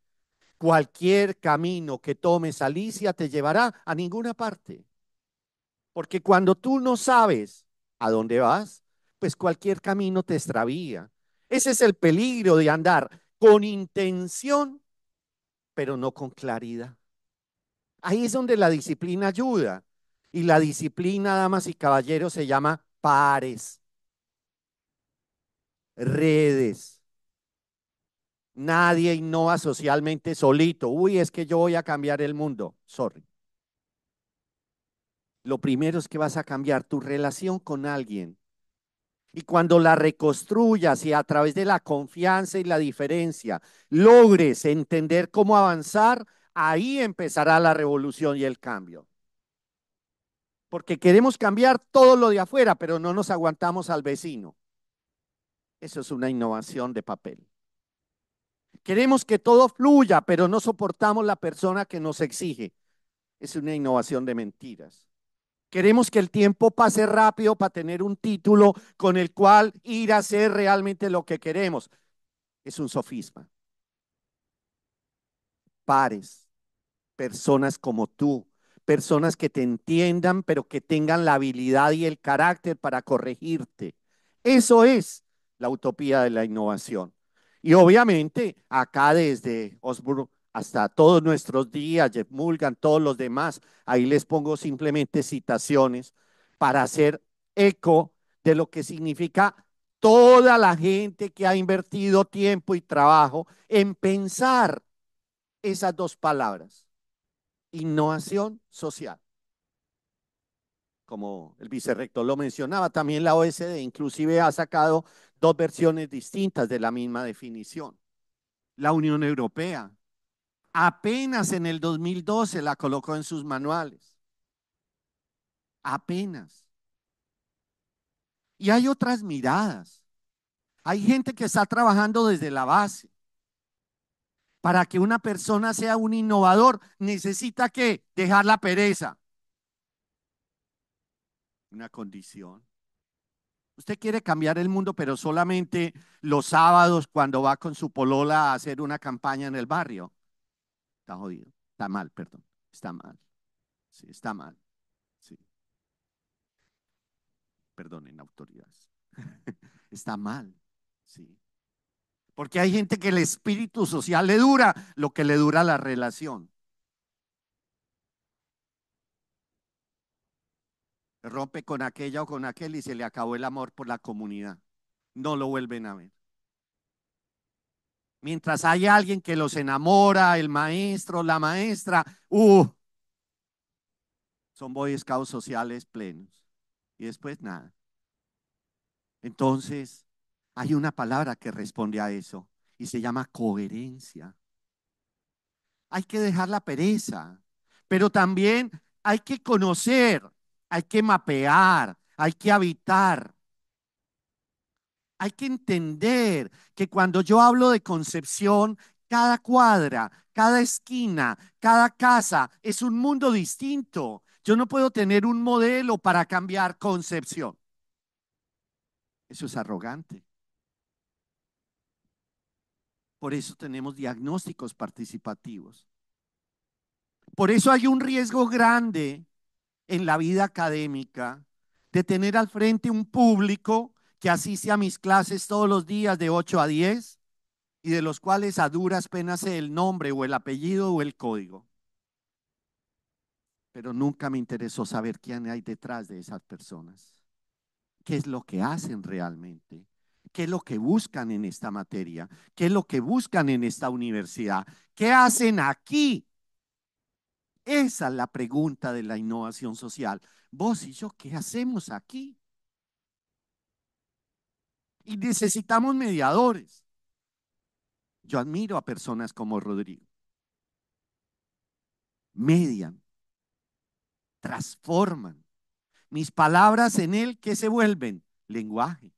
cualquier camino que tomes, Alicia, te llevará a ninguna parte. Porque cuando tú no sabes a dónde vas, pues cualquier camino te extravía. Ese es el peligro de andar con intención, pero no con claridad. Ahí es donde la disciplina ayuda. Y la disciplina, damas y caballeros, se llama pares, redes. Nadie innova socialmente solito. Uy, es que yo voy a cambiar el mundo. Sorry. Lo primero es que vas a cambiar tu relación con alguien y cuando la reconstruyas y a través de la confianza y la diferencia logres entender cómo avanzar, ahí empezará la revolución y el cambio. Porque queremos cambiar todo lo de afuera, pero no nos aguantamos al vecino. Eso es una innovación de papel. Queremos que todo fluya, pero no soportamos la persona que nos exige. Es una innovación de mentiras. Queremos que el tiempo pase rápido para tener un título con el cual ir a hacer realmente lo que queremos. Es un sofisma. Pares, personas como tú, personas que te entiendan, pero que tengan la habilidad y el carácter para corregirte. Eso es la utopía de la innovación. Y obviamente acá desde Osborne, hasta todos nuestros días, Jeff Mulgan, todos los demás. Ahí les pongo simplemente citaciones para hacer eco de lo que significa toda la gente que ha invertido tiempo y trabajo en pensar esas dos palabras, innovación social. Como el vicerrector lo mencionaba, también la OSD inclusive ha sacado dos versiones distintas de la misma definición. La Unión Europea Apenas en el 2012 la colocó en sus manuales. Apenas. Y hay otras miradas. Hay gente que está trabajando desde la base. Para que una persona sea un innovador, necesita que dejar la pereza. Una condición. Usted quiere cambiar el mundo, pero solamente los sábados cuando va con su polola a hacer una campaña en el barrio está jodido, está mal, perdón, está mal. Sí, está mal. Sí. Perdonen, autoridades. está mal. Sí. Porque hay gente que el espíritu social le dura lo que le dura la relación. Rompe con aquella o con aquel y se le acabó el amor por la comunidad. No lo vuelven a ver. Mientras hay alguien que los enamora, el maestro, la maestra, uh, son boy sociales plenos. Y después nada. Entonces, hay una palabra que responde a eso y se llama coherencia. Hay que dejar la pereza, pero también hay que conocer, hay que mapear, hay que habitar, hay que entender que cuando yo hablo de concepción, cada cuadra, cada esquina, cada casa es un mundo distinto. Yo no puedo tener un modelo para cambiar concepción. Eso es arrogante. Por eso tenemos diagnósticos participativos. Por eso hay un riesgo grande en la vida académica de tener al frente un público que asiste a mis clases todos los días de 8 a 10 y de los cuales a duras penas sé el nombre o el apellido o el código. Pero nunca me interesó saber quién hay detrás de esas personas, qué es lo que hacen realmente, qué es lo que buscan en esta materia, qué es lo que buscan en esta universidad, qué hacen aquí. Esa es la pregunta de la innovación social. Vos y yo, ¿qué hacemos aquí? y necesitamos mediadores. Yo admiro a personas como Rodrigo. Median, transforman mis palabras en él, que se vuelven? Lenguaje.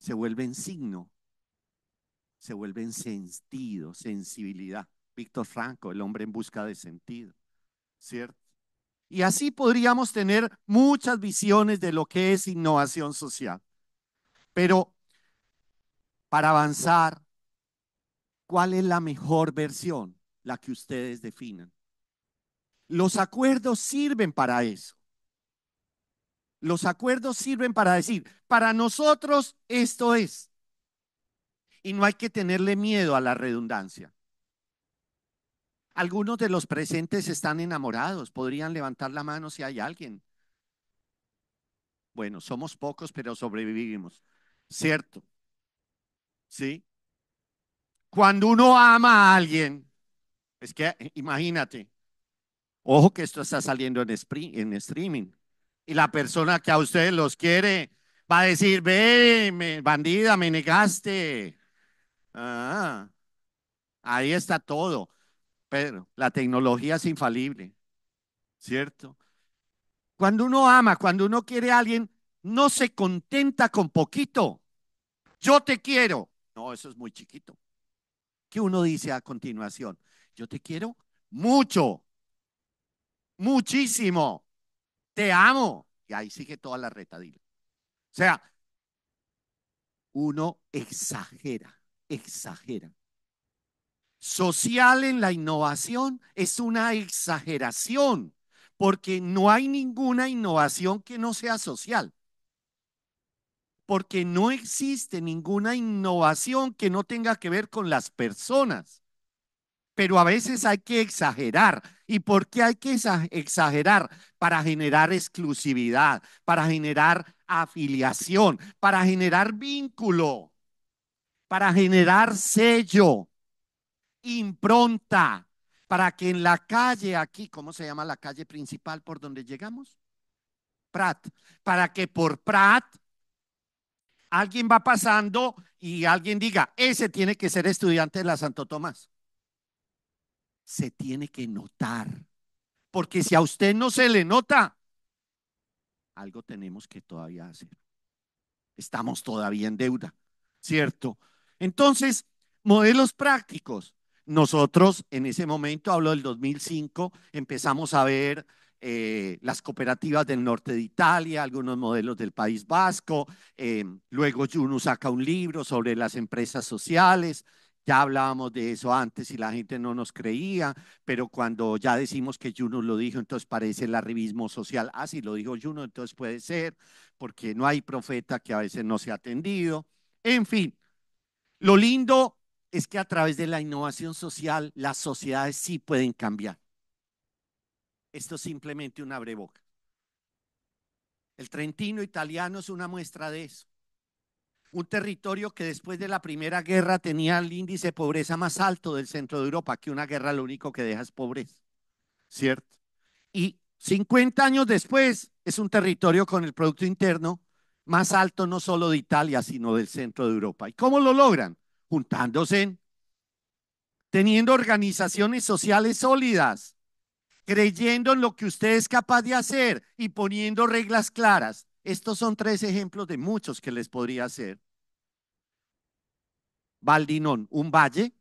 Se vuelven signo. Se vuelven sentido, sensibilidad. Víctor Franco, el hombre en busca de sentido. ¿Cierto? Y así podríamos tener muchas visiones de lo que es innovación social. Pero para avanzar, ¿cuál es la mejor versión? La que ustedes definan. Los acuerdos sirven para eso. Los acuerdos sirven para decir, para nosotros esto es. Y no hay que tenerle miedo a la redundancia. Algunos de los presentes están enamorados. Podrían levantar la mano si hay alguien. Bueno, somos pocos, pero sobrevivimos. Cierto. ¿Sí? Cuando uno ama a alguien, es que eh, imagínate, ojo que esto está saliendo en, en streaming. Y la persona que a ustedes los quiere va a decir, ve, me, bandida, me negaste. Ah, ahí está todo. Pedro, la tecnología es infalible, ¿cierto? Cuando uno ama, cuando uno quiere a alguien, no se contenta con poquito. Yo te quiero. No, eso es muy chiquito. ¿Qué uno dice a continuación? Yo te quiero mucho, muchísimo, te amo. Y ahí sigue toda la retadilla. O sea, uno exagera, exagera social en la innovación es una exageración, porque no hay ninguna innovación que no sea social. Porque no existe ninguna innovación que no tenga que ver con las personas. Pero a veces hay que exagerar. ¿Y por qué hay que exagerar? Para generar exclusividad, para generar afiliación, para generar vínculo, para generar sello, impronta para que en la calle aquí, ¿cómo se llama la calle principal por donde llegamos? Prat. Para que por Prat alguien va pasando y alguien diga, ese tiene que ser estudiante de la Santo Tomás. Se tiene que notar, porque si a usted no se le nota, algo tenemos que todavía hacer. Estamos todavía en deuda, ¿cierto? Entonces, modelos prácticos. Nosotros en ese momento, hablo del 2005, empezamos a ver eh, las cooperativas del norte de Italia, algunos modelos del País Vasco. Eh, luego Juno saca un libro sobre las empresas sociales. Ya hablábamos de eso antes y la gente no nos creía, pero cuando ya decimos que Juno lo dijo, entonces parece el arribismo social. Ah, si lo dijo Juno, entonces puede ser, porque no hay profeta que a veces no se ha atendido. En fin, lo lindo es que a través de la innovación social las sociedades sí pueden cambiar. Esto es simplemente una boca. El Trentino italiano es una muestra de eso. Un territorio que después de la Primera Guerra tenía el índice de pobreza más alto del centro de Europa, que una guerra lo único que deja es pobreza, ¿cierto? Y 50 años después es un territorio con el Producto Interno más alto no solo de Italia, sino del centro de Europa. ¿Y cómo lo logran? juntándose, teniendo organizaciones sociales sólidas, creyendo en lo que usted es capaz de hacer y poniendo reglas claras. Estos son tres ejemplos de muchos que les podría hacer. Valdinón, un valle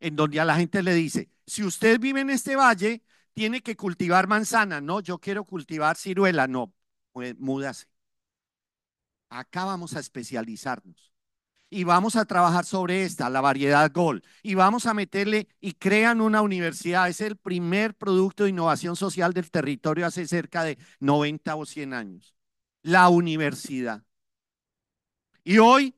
en donde a la gente le dice, si usted vive en este valle, tiene que cultivar manzana. No, yo quiero cultivar ciruela. No, pues múdase. Acá vamos a especializarnos y vamos a trabajar sobre esta, la variedad Gol, y vamos a meterle y crean una universidad. Es el primer producto de innovación social del territorio hace cerca de 90 o 100 años. La universidad. Y hoy,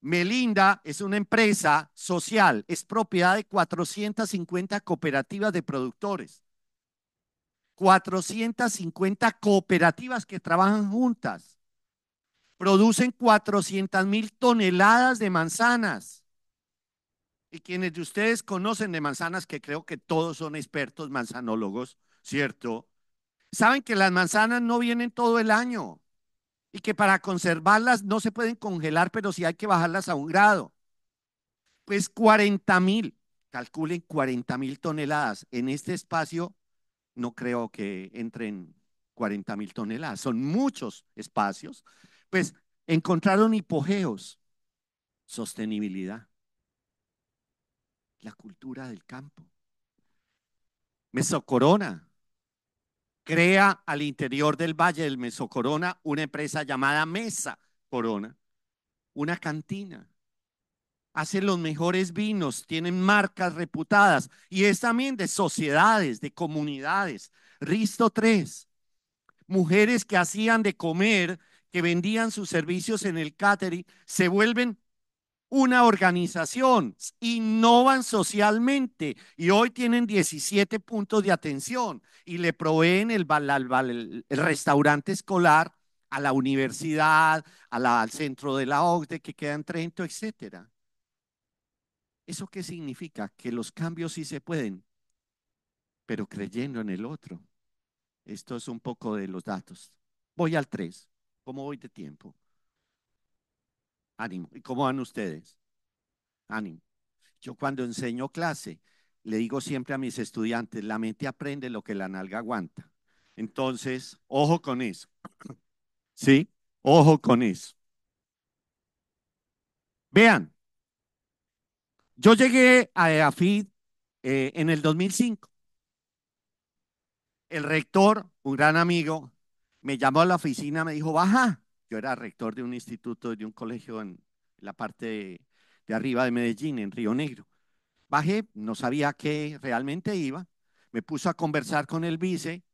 Melinda es una empresa social, es propiedad de 450 cooperativas de productores. 450 cooperativas que trabajan juntas producen 400 mil toneladas de manzanas. Y quienes de ustedes conocen de manzanas, que creo que todos son expertos manzanólogos, ¿cierto? Saben que las manzanas no vienen todo el año y que para conservarlas no se pueden congelar, pero sí hay que bajarlas a un grado. Pues 40 mil, calculen 40 mil toneladas. En este espacio no creo que entren 40 mil toneladas, son muchos espacios pues encontraron hipogeos, sostenibilidad, la cultura del campo. Mesocorona crea al interior del Valle del Mesocorona una empresa llamada Mesa Corona, una cantina. Hacen los mejores vinos, tienen marcas reputadas y es también de sociedades, de comunidades. Risto 3, mujeres que hacían de comer que vendían sus servicios en el catering se vuelven una organización, innovan socialmente y hoy tienen 17 puntos de atención y le proveen el, restaurante escolar a la universidad, a la, al centro de la OCDE que queda en Trento, etc. ¿Eso qué significa? Que los cambios sí se pueden, pero creyendo en el otro. Esto es un poco de los datos. Voy al 3. ¿Cómo voy de tiempo? Ánimo. ¿Y cómo van ustedes? Ánimo. Yo cuando enseño clase, le digo siempre a mis estudiantes, la mente aprende lo que la nalga aguanta. Entonces, ojo con eso. ¿Sí? Ojo con eso. Vean, yo llegué a EAFID eh, en el 2005. El rector, un gran amigo, me llamó a la oficina, me dijo, baja. Yo era rector de un instituto, de un colegio en la parte de, arriba de Medellín, en Río Negro. Bajé, no sabía qué realmente iba. Me puso a conversar con el vice,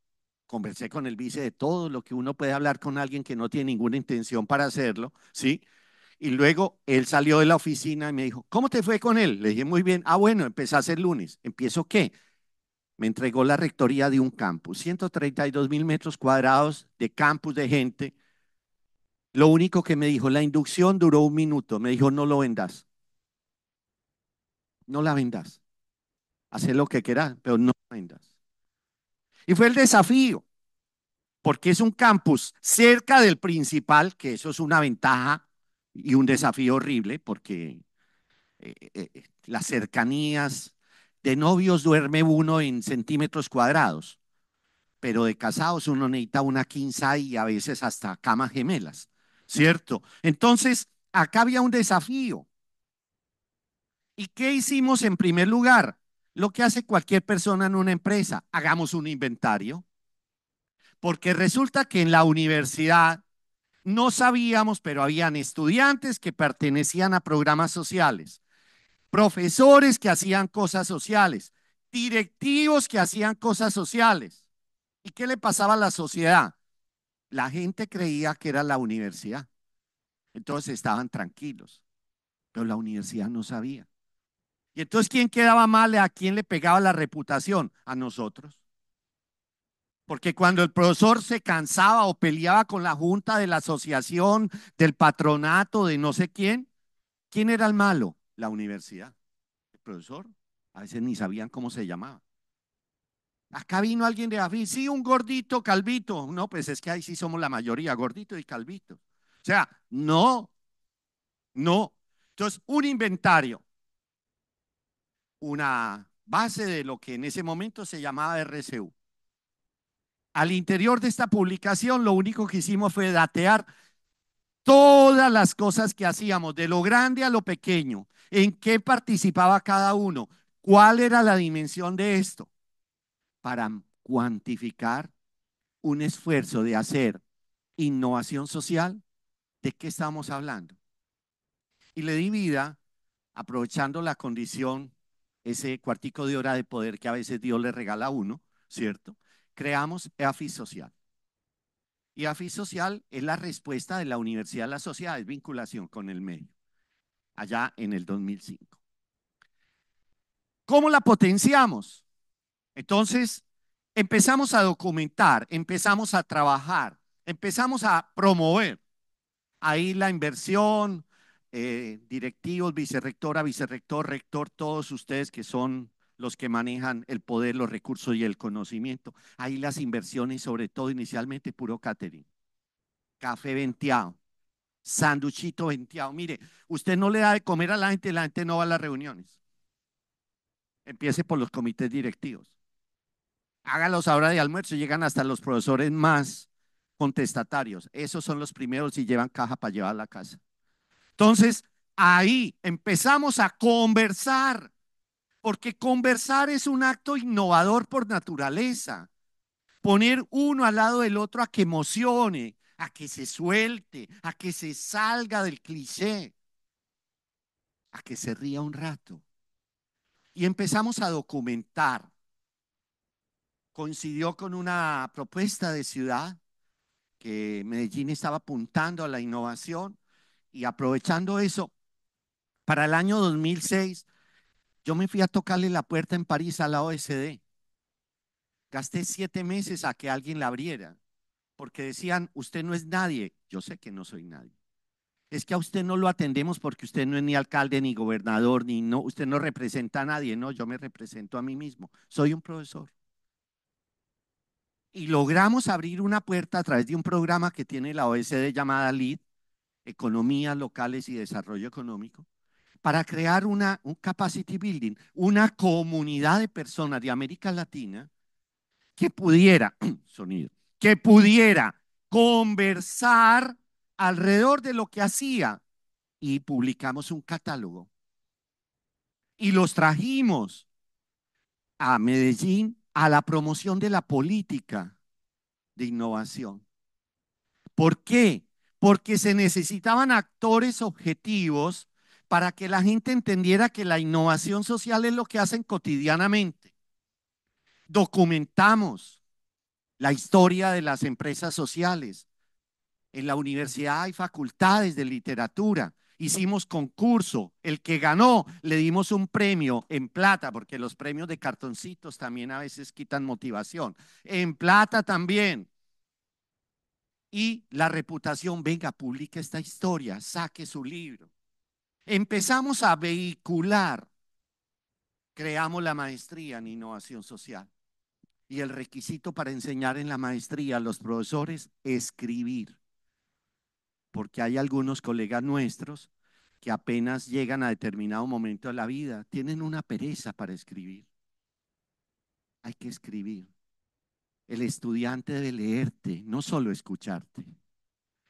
conversé con el vice de todo lo que uno puede hablar con alguien que no tiene ninguna intención para hacerlo, ¿sí? Y luego él salió de la oficina y me dijo, ¿cómo te fue con él? Le dije, muy bien. Ah, bueno, a hacer lunes. ¿Empiezo qué? me entregó la rectoría de un campus, 132 mil metros cuadrados de campus de gente. Lo único que me dijo, la inducción duró un minuto, me dijo, no lo vendas. No la vendas. Haz lo que quieras, pero no la vendas. Y fue el desafío, porque es un campus cerca del principal, que eso es una ventaja y un desafío horrible, porque eh, eh, eh, las cercanías de novios duerme uno en centímetros cuadrados, pero de casados uno necesita una quinza y a veces hasta camas gemelas, ¿cierto? Entonces, acá había un desafío. ¿Y qué hicimos en primer lugar? Lo que hace cualquier persona en una empresa, hagamos un inventario. Porque resulta que en la universidad no sabíamos, pero habían estudiantes que pertenecían a programas sociales profesores que hacían cosas sociales, directivos que hacían cosas sociales. ¿Y qué le pasaba a la sociedad? La gente creía que era la universidad. Entonces estaban tranquilos, pero la universidad no sabía. Y entonces, ¿quién quedaba mal? ¿A quién le pegaba la reputación? A nosotros. Porque cuando el profesor se cansaba o peleaba con la junta de la asociación, del patronato, de no sé quién, ¿quién era el malo? la universidad. El profesor, a veces ni sabían cómo se llamaba. Acá vino alguien de AFI, sí, un gordito, calvito. No, pues es que ahí sí somos la mayoría, gordito y calvito. O sea, no, no. Entonces, un inventario, una base de lo que en ese momento se llamaba RCU. Al interior de esta publicación, lo único que hicimos fue datear todas las cosas que hacíamos, de lo grande a lo pequeño, ¿En qué participaba cada uno? ¿Cuál era la dimensión de esto? Para cuantificar un esfuerzo de hacer innovación social, ¿de qué estamos hablando? Y le di vida, aprovechando la condición, ese cuartico de hora de poder que a veces Dios le regala a uno, ¿cierto? Creamos e AFI Social. Y e AFIS Social es la respuesta de la Universidad a la Sociedad, es vinculación con el medio allá en el 2005. ¿Cómo la potenciamos? Entonces, empezamos a documentar, empezamos a trabajar, empezamos a promover. Ahí la inversión, eh, directivos, vicerrectora, vicerrector, rector, todos ustedes que son los que manejan el poder, los recursos y el conocimiento. Ahí las inversiones, sobre todo inicialmente puro catering, café venteado, sanduchito venteado. Mire, usted no le da de comer a la gente, la gente no va a las reuniones. Empiece por los comités directivos. Hágalos ahora de almuerzo, llegan hasta los profesores más contestatarios. Esos son los primeros y llevan caja para llevar a la casa. Entonces, ahí empezamos a conversar, porque conversar es un acto innovador por naturaleza. Poner uno al lado del otro a que emocione, a que se suelte, a que se salga del cliché, a que se ría un rato. Y empezamos a documentar. Coincidió con una propuesta de ciudad que Medellín estaba apuntando a la innovación y aprovechando eso, para el año 2006 yo me fui a tocarle la puerta en París a la OSD. Gasté siete meses a que alguien la abriera porque decían, usted no es nadie. Yo sé que no soy nadie. Es que a usted no lo atendemos porque usted no es ni alcalde, ni gobernador, ni no, usted no representa a nadie. No, yo me represento a mí mismo. Soy un profesor. Y logramos abrir una puerta a través de un programa que tiene la OECD llamada LID, Economías Locales y Desarrollo Económico, para crear una, un capacity building, una comunidad de personas de América Latina que pudiera, sonido, que pudiera conversar alrededor de lo que hacía y publicamos un catálogo. Y los trajimos a Medellín a la promoción de la política de innovación. ¿Por qué? Porque se necesitaban actores objetivos para que la gente entendiera que la innovación social es lo que hacen cotidianamente. Documentamos, la historia de las empresas sociales. En la universidad hay facultades de literatura. Hicimos concurso. El que ganó le dimos un premio en plata, porque los premios de cartoncitos también a veces quitan motivación. En plata también. Y la reputación, venga, publique esta historia, saque su libro. Empezamos a vehicular. Creamos la maestría en innovación social. Y el requisito para enseñar en la maestría a los profesores, escribir. Porque hay algunos colegas nuestros que apenas llegan a determinado momento de la vida, tienen una pereza para escribir. Hay que escribir. El estudiante debe leerte, no solo escucharte.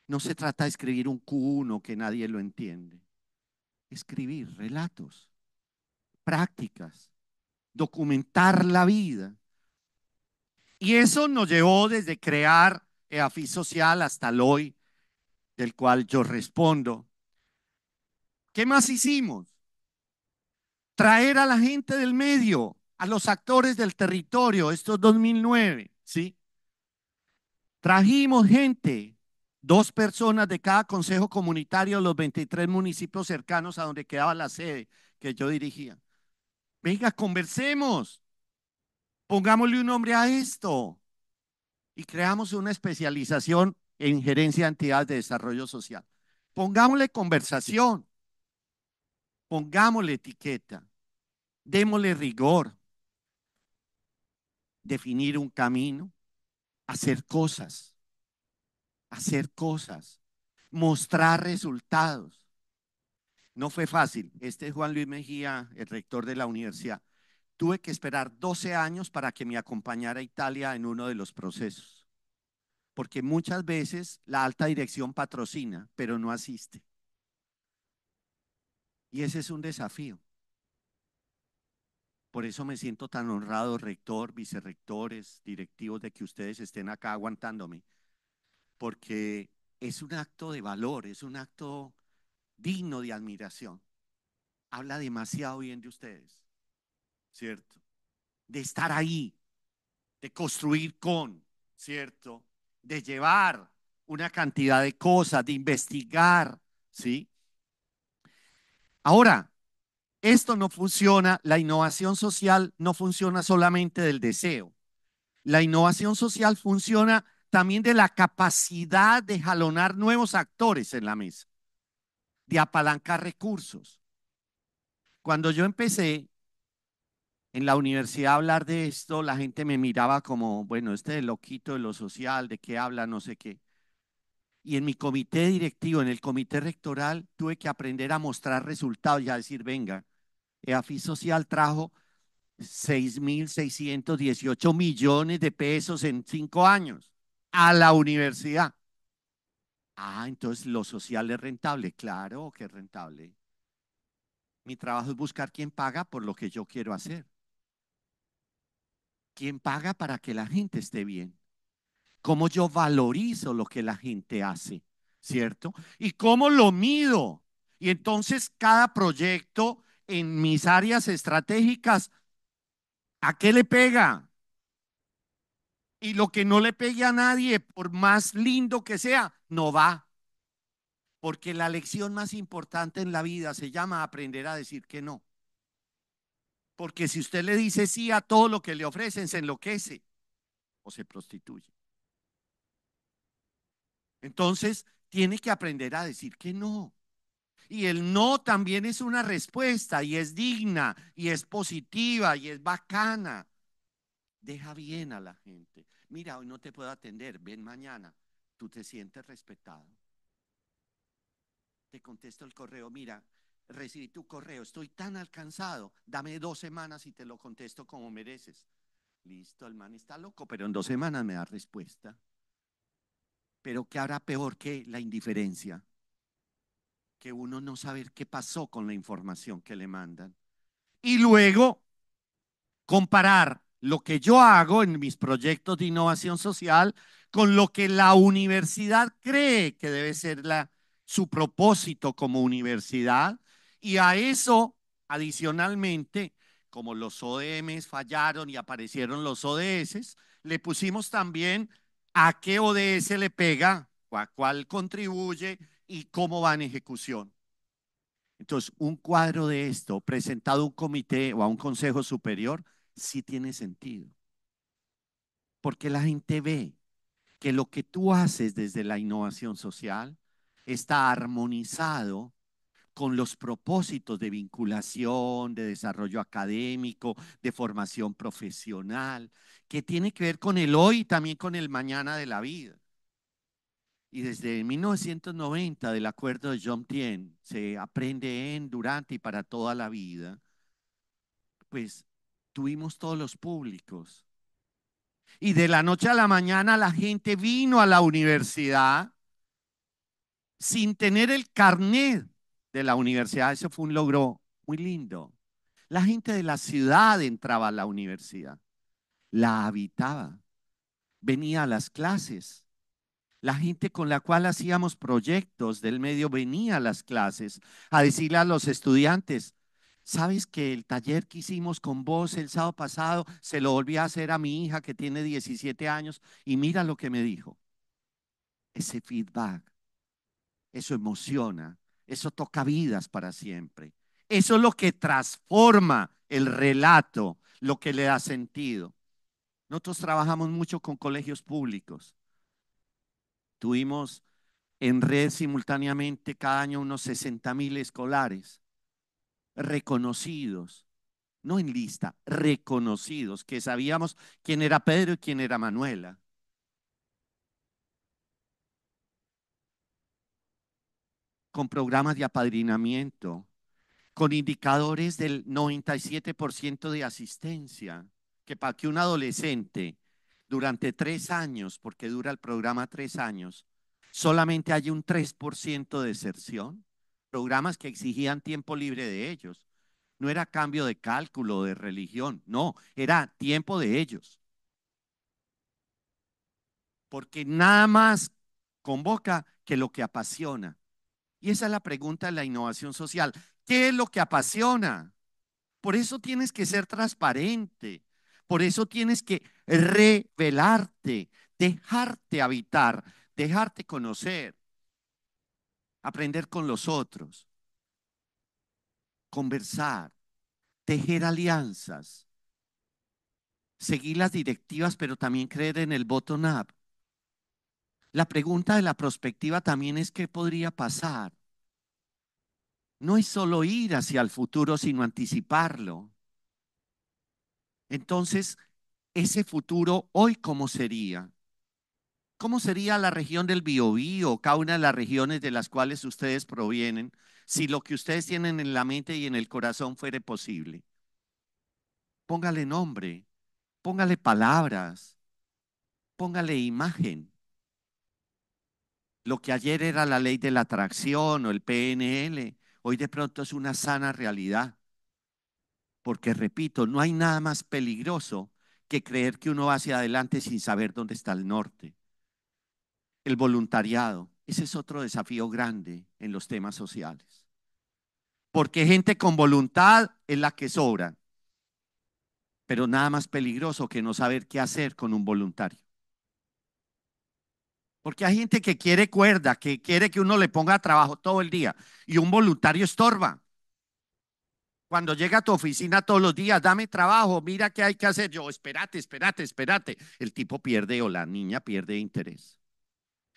No se trata de escribir un Q1 que nadie lo entiende. Escribir relatos, prácticas, documentar la vida. Y eso nos llevó desde crear EAFI Social hasta el hoy, del cual yo respondo. ¿Qué más hicimos? Traer a la gente del medio, a los actores del territorio, esto es 2009, ¿sí? Trajimos gente, dos personas de cada consejo comunitario los 23 municipios cercanos a donde quedaba la sede que yo dirigía. Venga, conversemos, Pongámosle un nombre a esto y creamos una especialización en gerencia de entidades de desarrollo social. Pongámosle conversación, pongámosle etiqueta, démosle rigor, definir un camino, hacer cosas, hacer cosas, mostrar resultados. No fue fácil. Este es Juan Luis Mejía, el rector de la universidad. Tuve que esperar 12 años para que me acompañara Italia en uno de los procesos, porque muchas veces la alta dirección patrocina, pero no asiste. Y ese es un desafío. Por eso me siento tan honrado, rector, vicerrectores, directivos, de que ustedes estén acá aguantándome, porque es un acto de valor, es un acto digno de admiración. Habla demasiado bien de ustedes. ¿cierto? De estar ahí, de construir con, ¿cierto? De llevar una cantidad de cosas, de investigar, ¿sí? Ahora, esto no funciona, la innovación social no funciona solamente del deseo. La innovación social funciona también de la capacidad de jalonar nuevos actores en la mesa, de apalancar recursos. Cuando yo empecé, en la universidad hablar de esto, la gente me miraba como, bueno, este es loquito de lo social, de qué habla, no sé qué. Y en mi comité directivo, en el comité rectoral, tuve que aprender a mostrar resultados y a decir, venga, EAFI Social trajo 6.618 millones de pesos en cinco años a la universidad. Ah, entonces lo social es rentable. Claro que es rentable. Mi trabajo es buscar quién paga por lo que yo quiero hacer. ¿Quién paga para que la gente esté bien? ¿Cómo yo valorizo lo que la gente hace? ¿Cierto? ¿Y cómo lo mido? Y entonces cada proyecto en mis áreas estratégicas, ¿a qué le pega? Y lo que no le pegue a nadie, por más lindo que sea, no va. Porque la lección más importante en la vida se llama aprender a decir que no. Porque si usted le dice sí a todo lo que le ofrecen, se enloquece o se prostituye. Entonces, tiene que aprender a decir que no. Y el no también es una respuesta y es digna y es positiva y es bacana. Deja bien a la gente. Mira, hoy no te puedo atender, ven mañana. Tú te sientes respetado. Te contesto el correo, mira, recibí tu correo, estoy tan alcanzado, dame dos semanas y te lo contesto como mereces. Listo, el man está loco, pero en dos semanas me da respuesta. Pero que habrá peor que la indiferencia? Que uno no saber qué pasó con la información que le mandan. Y luego comparar lo que yo hago en mis proyectos de innovación social con lo que la universidad cree que debe ser la, su propósito como universidad y a eso, adicionalmente, como los ODMs fallaron y aparecieron los ODS, le pusimos también a qué ODS le pega, a cuál contribuye y cómo va en ejecución. Entonces, un cuadro de esto presentado a un comité o a un consejo superior sí tiene sentido. Porque la gente ve que lo que tú haces desde la innovación social está armonizado con los propósitos de vinculación, de desarrollo académico, de formación profesional, que tiene que ver con el hoy y también con el mañana de la vida. Y desde 1990 del acuerdo de John se aprende en, durante y para toda la vida, pues tuvimos todos los públicos. Y de la noche a la mañana la gente vino a la universidad sin tener el carnet la universidad. eso fue un logro muy lindo. La gente de la ciudad entraba a la universidad, la habitaba, venía a las clases. La gente con la cual hacíamos proyectos del medio venía a las clases a decirle a los estudiantes, ¿sabes que el taller que hicimos con vos el sábado pasado se lo volví a hacer a mi hija que tiene 17 años y mira lo que me dijo? Ese feedback, eso emociona, eso toca vidas para siempre. Eso es lo que transforma el relato, lo que le da sentido. Nosotros trabajamos mucho con colegios públicos. Tuvimos en red simultáneamente cada año unos 60 mil escolares reconocidos, no en lista, reconocidos, que sabíamos quién era Pedro y quién era Manuela. con programas de apadrinamiento, con indicadores del 97% de asistencia, que para que un adolescente durante tres años, porque dura el programa tres años, solamente hay un 3% de deserción, programas que exigían tiempo libre de ellos. No era cambio de cálculo, de religión, no, era tiempo de ellos. Porque nada más convoca que lo que apasiona. Y esa es la pregunta de la innovación social. ¿Qué es lo que apasiona? Por eso tienes que ser transparente. Por eso tienes que revelarte, dejarte habitar, dejarte conocer, aprender con los otros, conversar, tejer alianzas, seguir las directivas, pero también creer en el bottom-up. La pregunta de la prospectiva también es qué podría pasar. No es solo ir hacia el futuro, sino anticiparlo. Entonces, ese futuro hoy, ¿cómo sería? ¿Cómo sería la región del Biobío, cada una de las regiones de las cuales ustedes provienen, si lo que ustedes tienen en la mente y en el corazón fuera posible? Póngale nombre, póngale palabras, póngale imagen. Lo que ayer era la ley de la atracción o el PNL, hoy de pronto es una sana realidad. Porque, repito, no hay nada más peligroso que creer que uno va hacia adelante sin saber dónde está el norte. El voluntariado, ese es otro desafío grande en los temas sociales. Porque gente con voluntad es la que sobra. Pero nada más peligroso que no saber qué hacer con un voluntario. Porque hay gente que quiere cuerda, que quiere que uno le ponga trabajo todo el día y un voluntario estorba. Cuando llega a tu oficina todos los días, dame trabajo, mira qué hay que hacer. Yo, espérate, espérate, espérate. El tipo pierde o la niña pierde interés.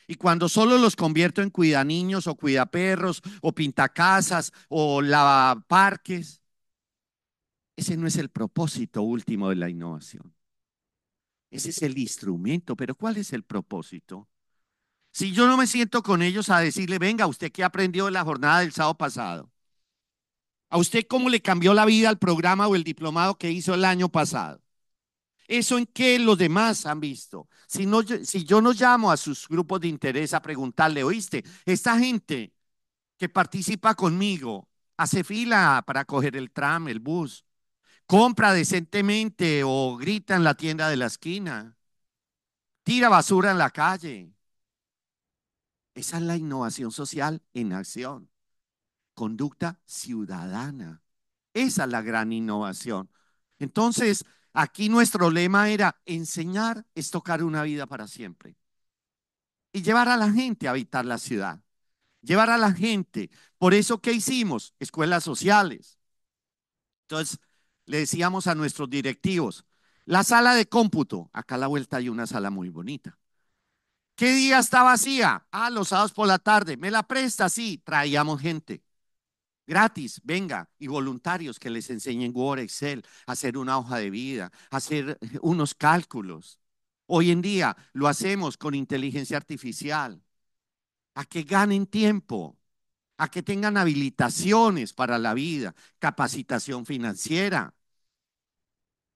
Y cuando solo los convierto en cuida niños o cuida perros o pinta casas o lava parques, ese no es el propósito último de la innovación. Ese es el instrumento, pero ¿cuál es el propósito? Si yo no me siento con ellos a decirle, venga, usted qué aprendió de la jornada del sábado pasado. ¿A usted cómo le cambió la vida al programa o el diplomado que hizo el año pasado? ¿Eso en qué los demás han visto? Si, no, si yo no llamo a sus grupos de interés a preguntarle, oíste, esta gente que participa conmigo hace fila para coger el tram, el bus, compra decentemente o grita en la tienda de la esquina, tira basura en la calle, esa es la innovación social en acción. Conducta ciudadana. Esa es la gran innovación. Entonces, aquí nuestro lema era enseñar es tocar una vida para siempre. Y llevar a la gente a habitar la ciudad. Llevar a la gente. Por eso, ¿qué hicimos? Escuelas sociales. Entonces, le decíamos a nuestros directivos, la sala de cómputo, acá a la vuelta hay una sala muy bonita. ¿Qué día está vacía? Ah, los sábados por la tarde. ¿Me la presta? Sí, traíamos gente. Gratis, venga, y voluntarios que les enseñen Word, Excel, hacer una hoja de vida, hacer eh, unos cálculos. Hoy en día lo hacemos con inteligencia artificial. A que ganen tiempo, a que tengan habilitaciones para la vida, capacitación financiera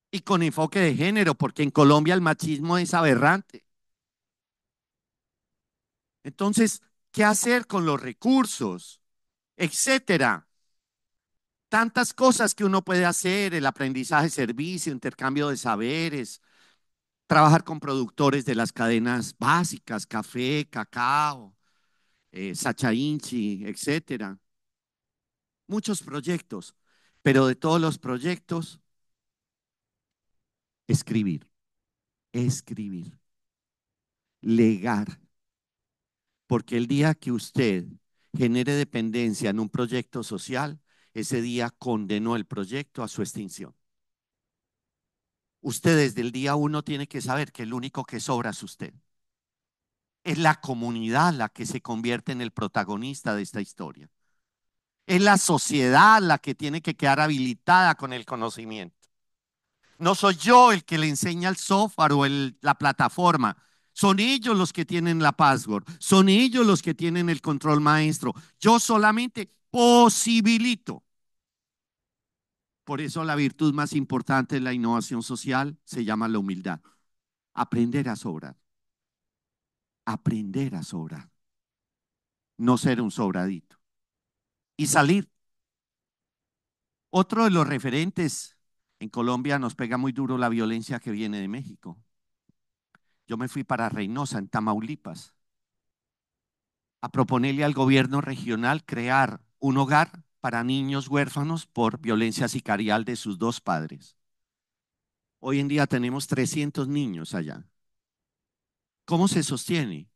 y con enfoque de género, porque en Colombia el machismo es aberrante. Entonces, ¿qué hacer con los recursos? Etcétera. Tantas cosas que uno puede hacer, el aprendizaje, servicio, intercambio de saberes, trabajar con productores de las cadenas básicas, café, cacao, eh, etcétera. Muchos proyectos, pero de todos los proyectos, escribir, escribir, legar, porque el día que usted genere dependencia en un proyecto social, ese día condenó el proyecto a su extinción. Usted desde el día uno tiene que saber que el único que sobra es usted. Es la comunidad la que se convierte en el protagonista de esta historia. Es la sociedad la que tiene que quedar habilitada con el conocimiento. No soy yo el que le enseña el software o la plataforma. Son ellos los que tienen la password, son ellos los que tienen el control maestro. Yo solamente posibilito. Por eso la virtud más importante de la innovación social se llama la humildad. Aprender a sobrar. Aprender a sobrar. No ser un sobradito. Y salir. Otro de los referentes en Colombia nos pega muy duro la violencia que viene de México. Yo me fui para Reynosa, en Tamaulipas, a proponerle al gobierno regional crear un hogar para niños huérfanos por violencia sicarial de sus dos padres. Hoy en día tenemos 300 niños allá. ¿Cómo se sostiene?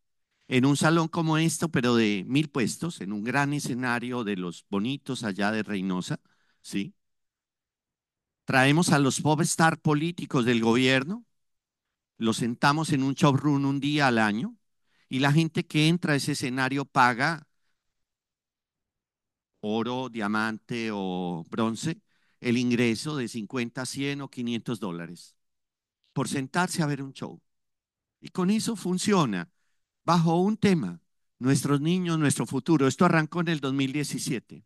En un salón como este, pero de mil puestos, en un gran escenario de los bonitos allá de Reynosa, ¿sí? Traemos a los pop star políticos del gobierno, lo sentamos en un showroom un día al año y la gente que entra a ese escenario paga oro, diamante o bronce, el ingreso de 50, 100 o 500 dólares por sentarse a ver un show. Y con eso funciona, bajo un tema, nuestros niños, nuestro futuro. Esto arrancó en el 2017.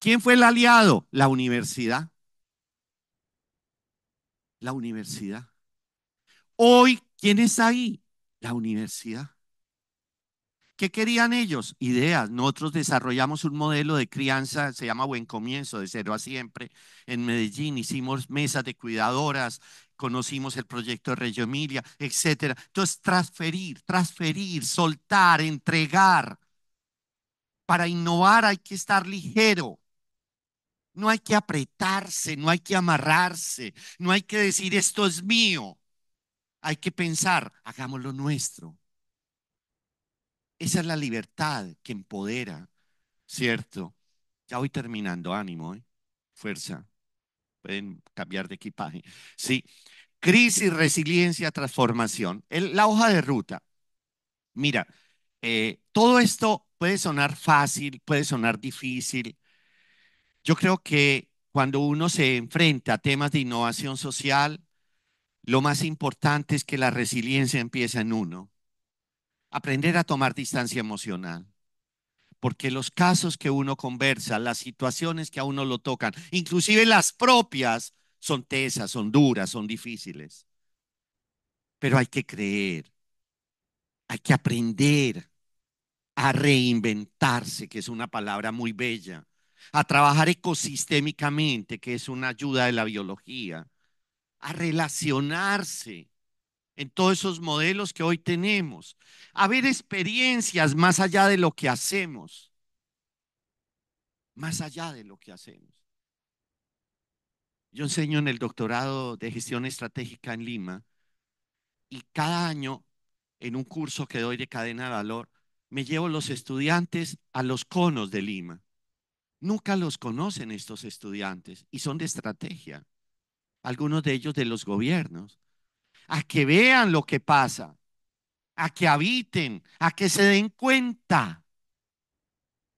¿Quién fue el aliado? La universidad. La universidad. Hoy, ¿quién es ahí? La universidad. ¿Qué querían ellos? Ideas. Nosotros desarrollamos un modelo de crianza, se llama Buen Comienzo, de cero a siempre. En Medellín hicimos mesas de cuidadoras, conocimos el proyecto de Reggio Emilia, etc. Entonces, transferir, transferir, soltar, entregar. Para innovar hay que estar ligero. No hay que apretarse, no hay que amarrarse, no hay que decir esto es mío. Hay que pensar, hagámoslo nuestro. Esa es la libertad que empodera, ¿cierto? Ya voy terminando, ánimo, ¿eh? fuerza. Pueden cambiar de equipaje. Sí, crisis, resiliencia, transformación. El, la hoja de ruta. Mira, eh, todo esto puede sonar fácil, puede sonar difícil, yo creo que cuando uno se enfrenta a temas de innovación social, lo más importante es que la resiliencia empieza en uno. Aprender a tomar distancia emocional. Porque los casos que uno conversa, las situaciones que a uno lo tocan, inclusive las propias, son tesas, son duras, son difíciles. Pero hay que creer, hay que aprender a reinventarse, que es una palabra muy bella a trabajar ecosistémicamente, que es una ayuda de la biología, a relacionarse en todos esos modelos que hoy tenemos, a ver experiencias más allá de lo que hacemos, más allá de lo que hacemos. Yo enseño en el doctorado de gestión estratégica en Lima y cada año en un curso que doy de cadena de valor, me llevo los estudiantes a los conos de Lima. Nunca los conocen estos estudiantes y son de estrategia, algunos de ellos de los gobiernos, a que vean lo que pasa, a que habiten, a que se den cuenta.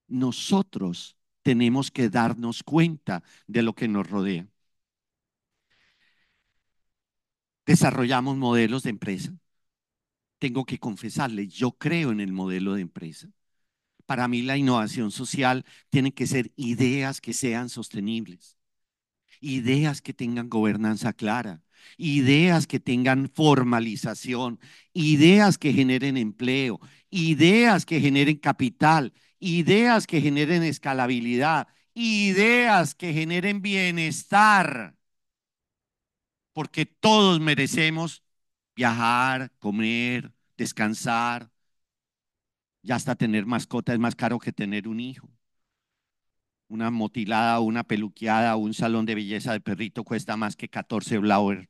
Nosotros tenemos que darnos cuenta de lo que nos rodea. Desarrollamos modelos de empresa. Tengo que confesarles, yo creo en el modelo de empresa. Para mí la innovación social tiene que ser ideas que sean sostenibles, ideas que tengan gobernanza clara, ideas que tengan formalización, ideas que generen empleo, ideas que generen capital, ideas que generen escalabilidad, ideas que generen bienestar, porque todos merecemos viajar, comer, descansar, ya hasta tener mascota es más caro que tener un hijo. Una motilada, una peluqueada, un salón de belleza de perrito cuesta más que 14 blauer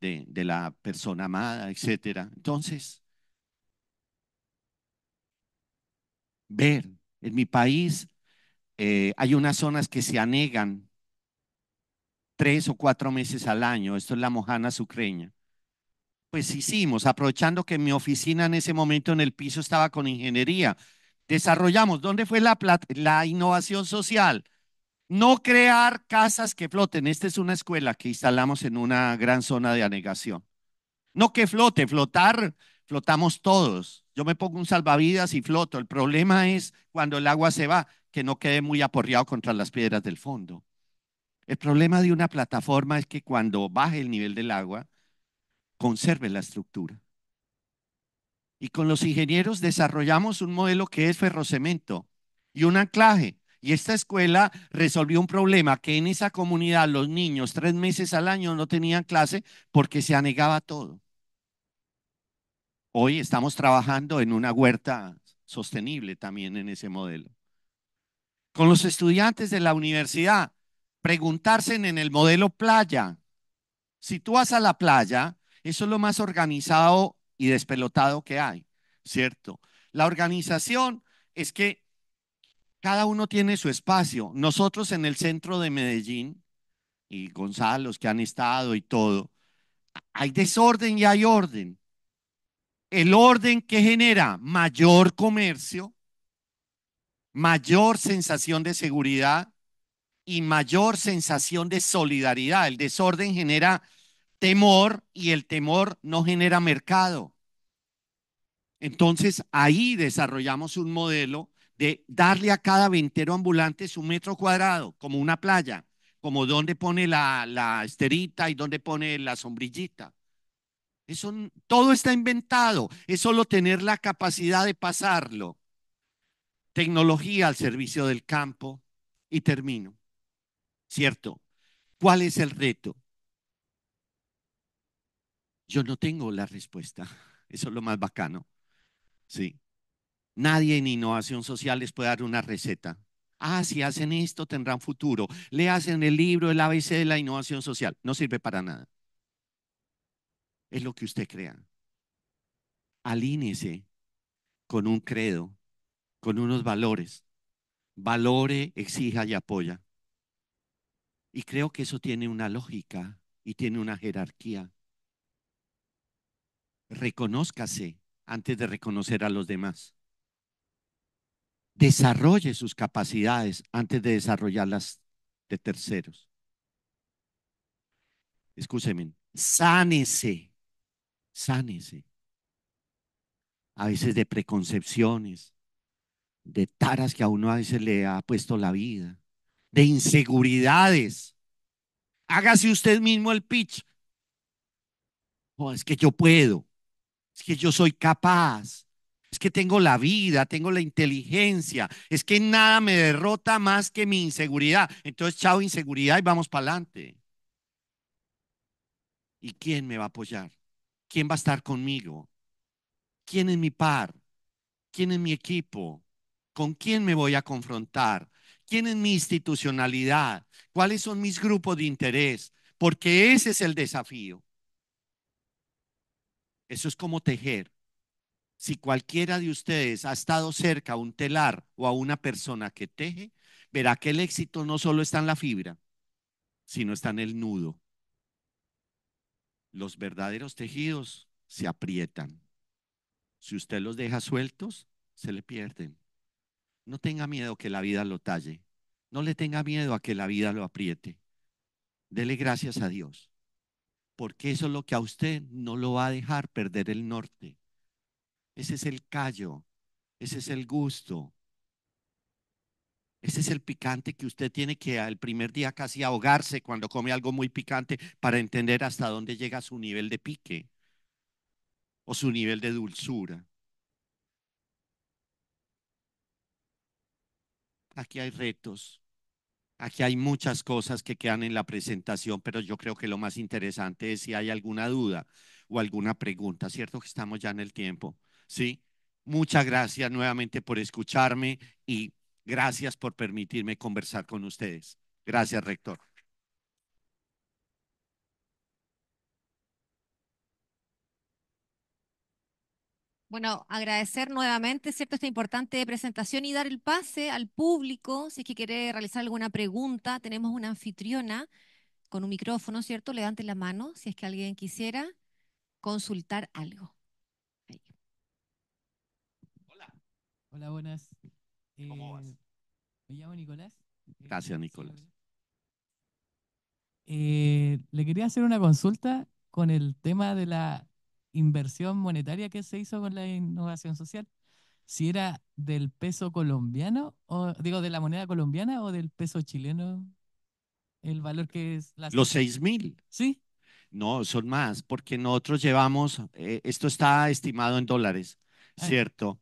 de, la persona amada, etc. Entonces, ver, en mi país eh, hay unas zonas que se anegan tres o cuatro meses al año. Esto es la mojana sucreña pues hicimos, aprovechando que mi oficina en ese momento en el piso estaba con ingeniería. Desarrollamos, ¿dónde fue la, innovación social? No crear casas que floten. Esta es una escuela que instalamos en una gran zona de anegación. No que flote, flotar, flotamos todos. Yo me pongo un salvavidas y floto. El problema es cuando el agua se va, que no quede muy aporreado contra las piedras del fondo. El problema de una plataforma es que cuando baje el nivel del agua, conserve la estructura. Y con los ingenieros desarrollamos un modelo que es ferrocemento y un anclaje. Y esta escuela resolvió un problema que en esa comunidad los niños tres meses al año no tenían clase porque se anegaba todo. Hoy estamos trabajando en una huerta sostenible también en ese modelo. Con los estudiantes de la universidad, preguntarse en el modelo playa. Si tú vas a la playa, eso es lo más organizado y despelotado que hay, ¿cierto? La organización es que cada uno tiene su espacio. Nosotros en el centro de Medellín, y Gonzalo, los que han estado y todo, hay desorden y hay orden. El orden que genera mayor comercio, mayor sensación de seguridad y mayor sensación de solidaridad. El desorden genera temor y el temor no genera mercado. Entonces ahí desarrollamos un modelo de darle a cada ventero ambulante su metro cuadrado, como una playa, como donde pone la, esterita y donde pone la sombrillita. Eso, todo está inventado, es solo tener la capacidad de pasarlo. Tecnología al servicio del campo y termino. ¿Cierto? ¿Cuál es el reto? Yo no tengo la respuesta. Eso es lo más bacano. Sí. Nadie en innovación social les puede dar una receta. Ah, si hacen esto tendrán futuro. Le hacen el libro, el ABC de la innovación social. No sirve para nada. Es lo que usted crea. Alínese con un credo, con unos valores. Valore, exija y apoya. Y creo que eso tiene una lógica y tiene una jerarquía reconózcase antes de reconocer a los demás. Desarrolle sus capacidades antes de desarrollarlas de terceros. Escúcheme, sánese, sánese. A veces de preconcepciones, de taras que a uno a veces le ha puesto la vida, de inseguridades. Hágase usted mismo el pitch. Oh, es que yo puedo es que yo soy capaz, es que tengo la vida, tengo la inteligencia, es que nada me derrota más que mi inseguridad. Entonces, chao inseguridad y vamos para adelante. ¿Y quién me va a apoyar? ¿Quién va a estar conmigo? ¿Quién es mi par? ¿Quién es mi equipo? ¿Con quién me voy a confrontar? ¿Quién es mi institucionalidad? ¿Cuáles son mis grupos de interés? Porque ese es el desafío. Eso es como tejer. Si cualquiera de ustedes ha estado cerca a un telar o a una persona que teje, verá que el éxito no solo está en la fibra, sino está en el nudo. Los verdaderos tejidos se aprietan. Si usted los deja sueltos, se le pierden. No tenga miedo que la vida lo talle. No le tenga miedo a que la vida lo apriete. Dele gracias a Dios porque eso es lo que a usted no lo va a dejar perder el norte. Ese es el callo, ese es el gusto, ese es el picante que usted tiene que al primer día casi ahogarse cuando come algo muy picante para entender hasta dónde llega su nivel de pique o su nivel de dulzura. Aquí hay retos, Aquí hay muchas cosas que quedan en la presentación, pero yo creo que lo más interesante es si hay alguna duda o alguna pregunta, ¿cierto? Que estamos ya en el tiempo, ¿sí? Muchas gracias nuevamente por escucharme y gracias por permitirme conversar con ustedes. Gracias, rector.
Bueno, agradecer nuevamente, ¿cierto?, esta importante presentación y dar el pase al público, si es que quiere realizar alguna pregunta. Tenemos una anfitriona con un micrófono, ¿cierto? Levante la mano si es que alguien quisiera consultar algo.
Hola. Hola, buenas. ¿Cómo eh, vas? Me llamo Nicolás. Eh, Gracias, Nicolás. Eh, le quería hacer una consulta con el tema de la inversión monetaria que se hizo con la innovación social, si era del peso colombiano, o digo, de la moneda colombiana o del peso chileno, el valor que es... Los
6 mil. Sí. No, son más, porque nosotros llevamos, eh, esto está estimado en dólares, ¿cierto?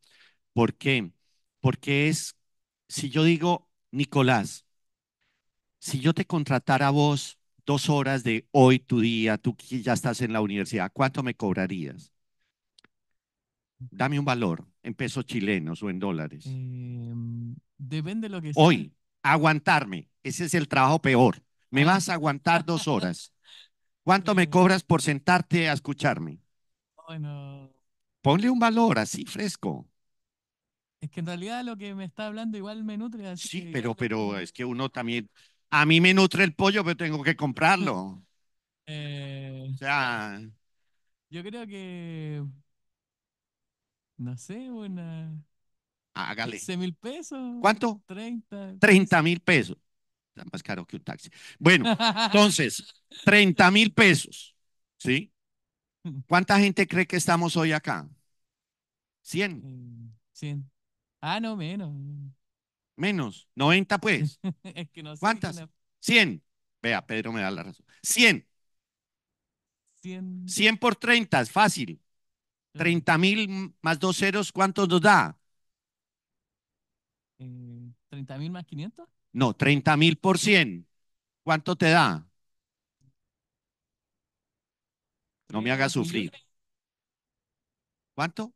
¿Por qué? Porque es, si yo digo, Nicolás, si yo te contratara a vos dos horas de hoy, tu día, tú ya estás en la universidad, ¿cuánto me cobrarías? Dame un valor en pesos chilenos o en dólares. Em,
depende de lo que sea. Hoy,
aguantarme. Ese es el trabajo peor. Me vas a aguantar dos horas. ¿Cuánto me em. cobras por sentarte a escucharme? Bueno. Ponle un valor así fresco.
Es que en realidad lo que me está hablando igual me nutre. Así sí, pero, pero es que uno
también a mí me nutre el pollo, pero tengo que comprarlo.
Eh, o sea. Yo creo que. No sé, una. Hágale. 15 mil pesos. ¿Cuánto? 30.
30 mil pesos. Está más caro que un taxi. Bueno, entonces, 30 mil pesos. ¿Sí? ¿Cuánta gente cree que estamos hoy acá? 100.
100. Eh, ah, no, menos.
Menos. 90, pues.
¿Cuántas?
100. Vea, Pedro me da la razón. 100. 100. por 30, es fácil. 30 mil más dos ceros, ¿cuánto nos da?
30 eh, mil más 500.
No, 30 mil por 100. ¿Cuánto te da? No me hagas sufrir. ¿Cuánto?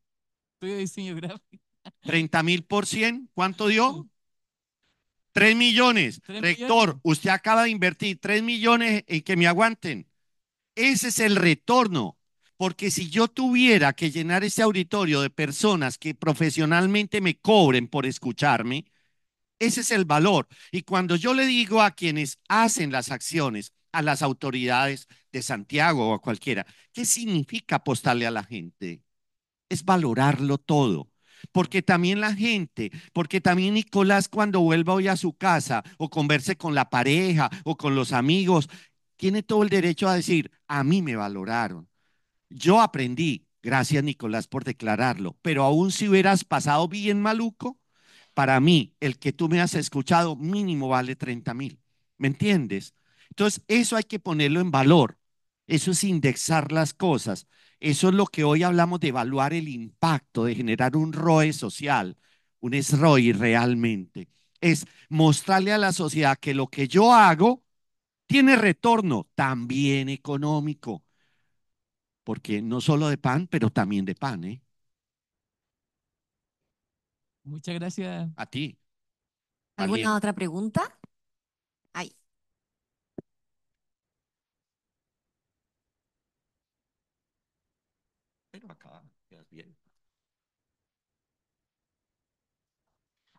de diseño gráfico. 30 mil por 100. ¿Cuánto dio? Tres millones. Rector, usted acaba de invertir tres millones en que me aguanten. Ese es el retorno. Porque si yo tuviera que llenar ese auditorio de personas que profesionalmente me cobren por escucharme, ese es el valor. Y cuando yo le digo a quienes hacen las acciones, a las autoridades de Santiago o a cualquiera, ¿qué significa apostarle a la gente? Es valorarlo todo porque también la gente, porque también Nicolás cuando vuelva hoy a su casa o converse con la pareja o con los amigos, tiene todo el derecho a decir, a mí me valoraron. Yo aprendí, gracias Nicolás por declararlo, pero aún si hubieras pasado bien maluco, para mí el que tú me has escuchado mínimo vale 30 mil. ¿Me entiendes? Entonces, eso hay que ponerlo en valor. Eso es indexar las cosas. Eso es lo que hoy hablamos de evaluar el impacto, de generar un ROE social, un SROI realmente. Es mostrarle a la sociedad que lo que yo hago tiene retorno también económico, porque no solo de pan, pero también de pan. ¿eh?
Muchas gracias. A ti. ¿Alguna otra pregunta?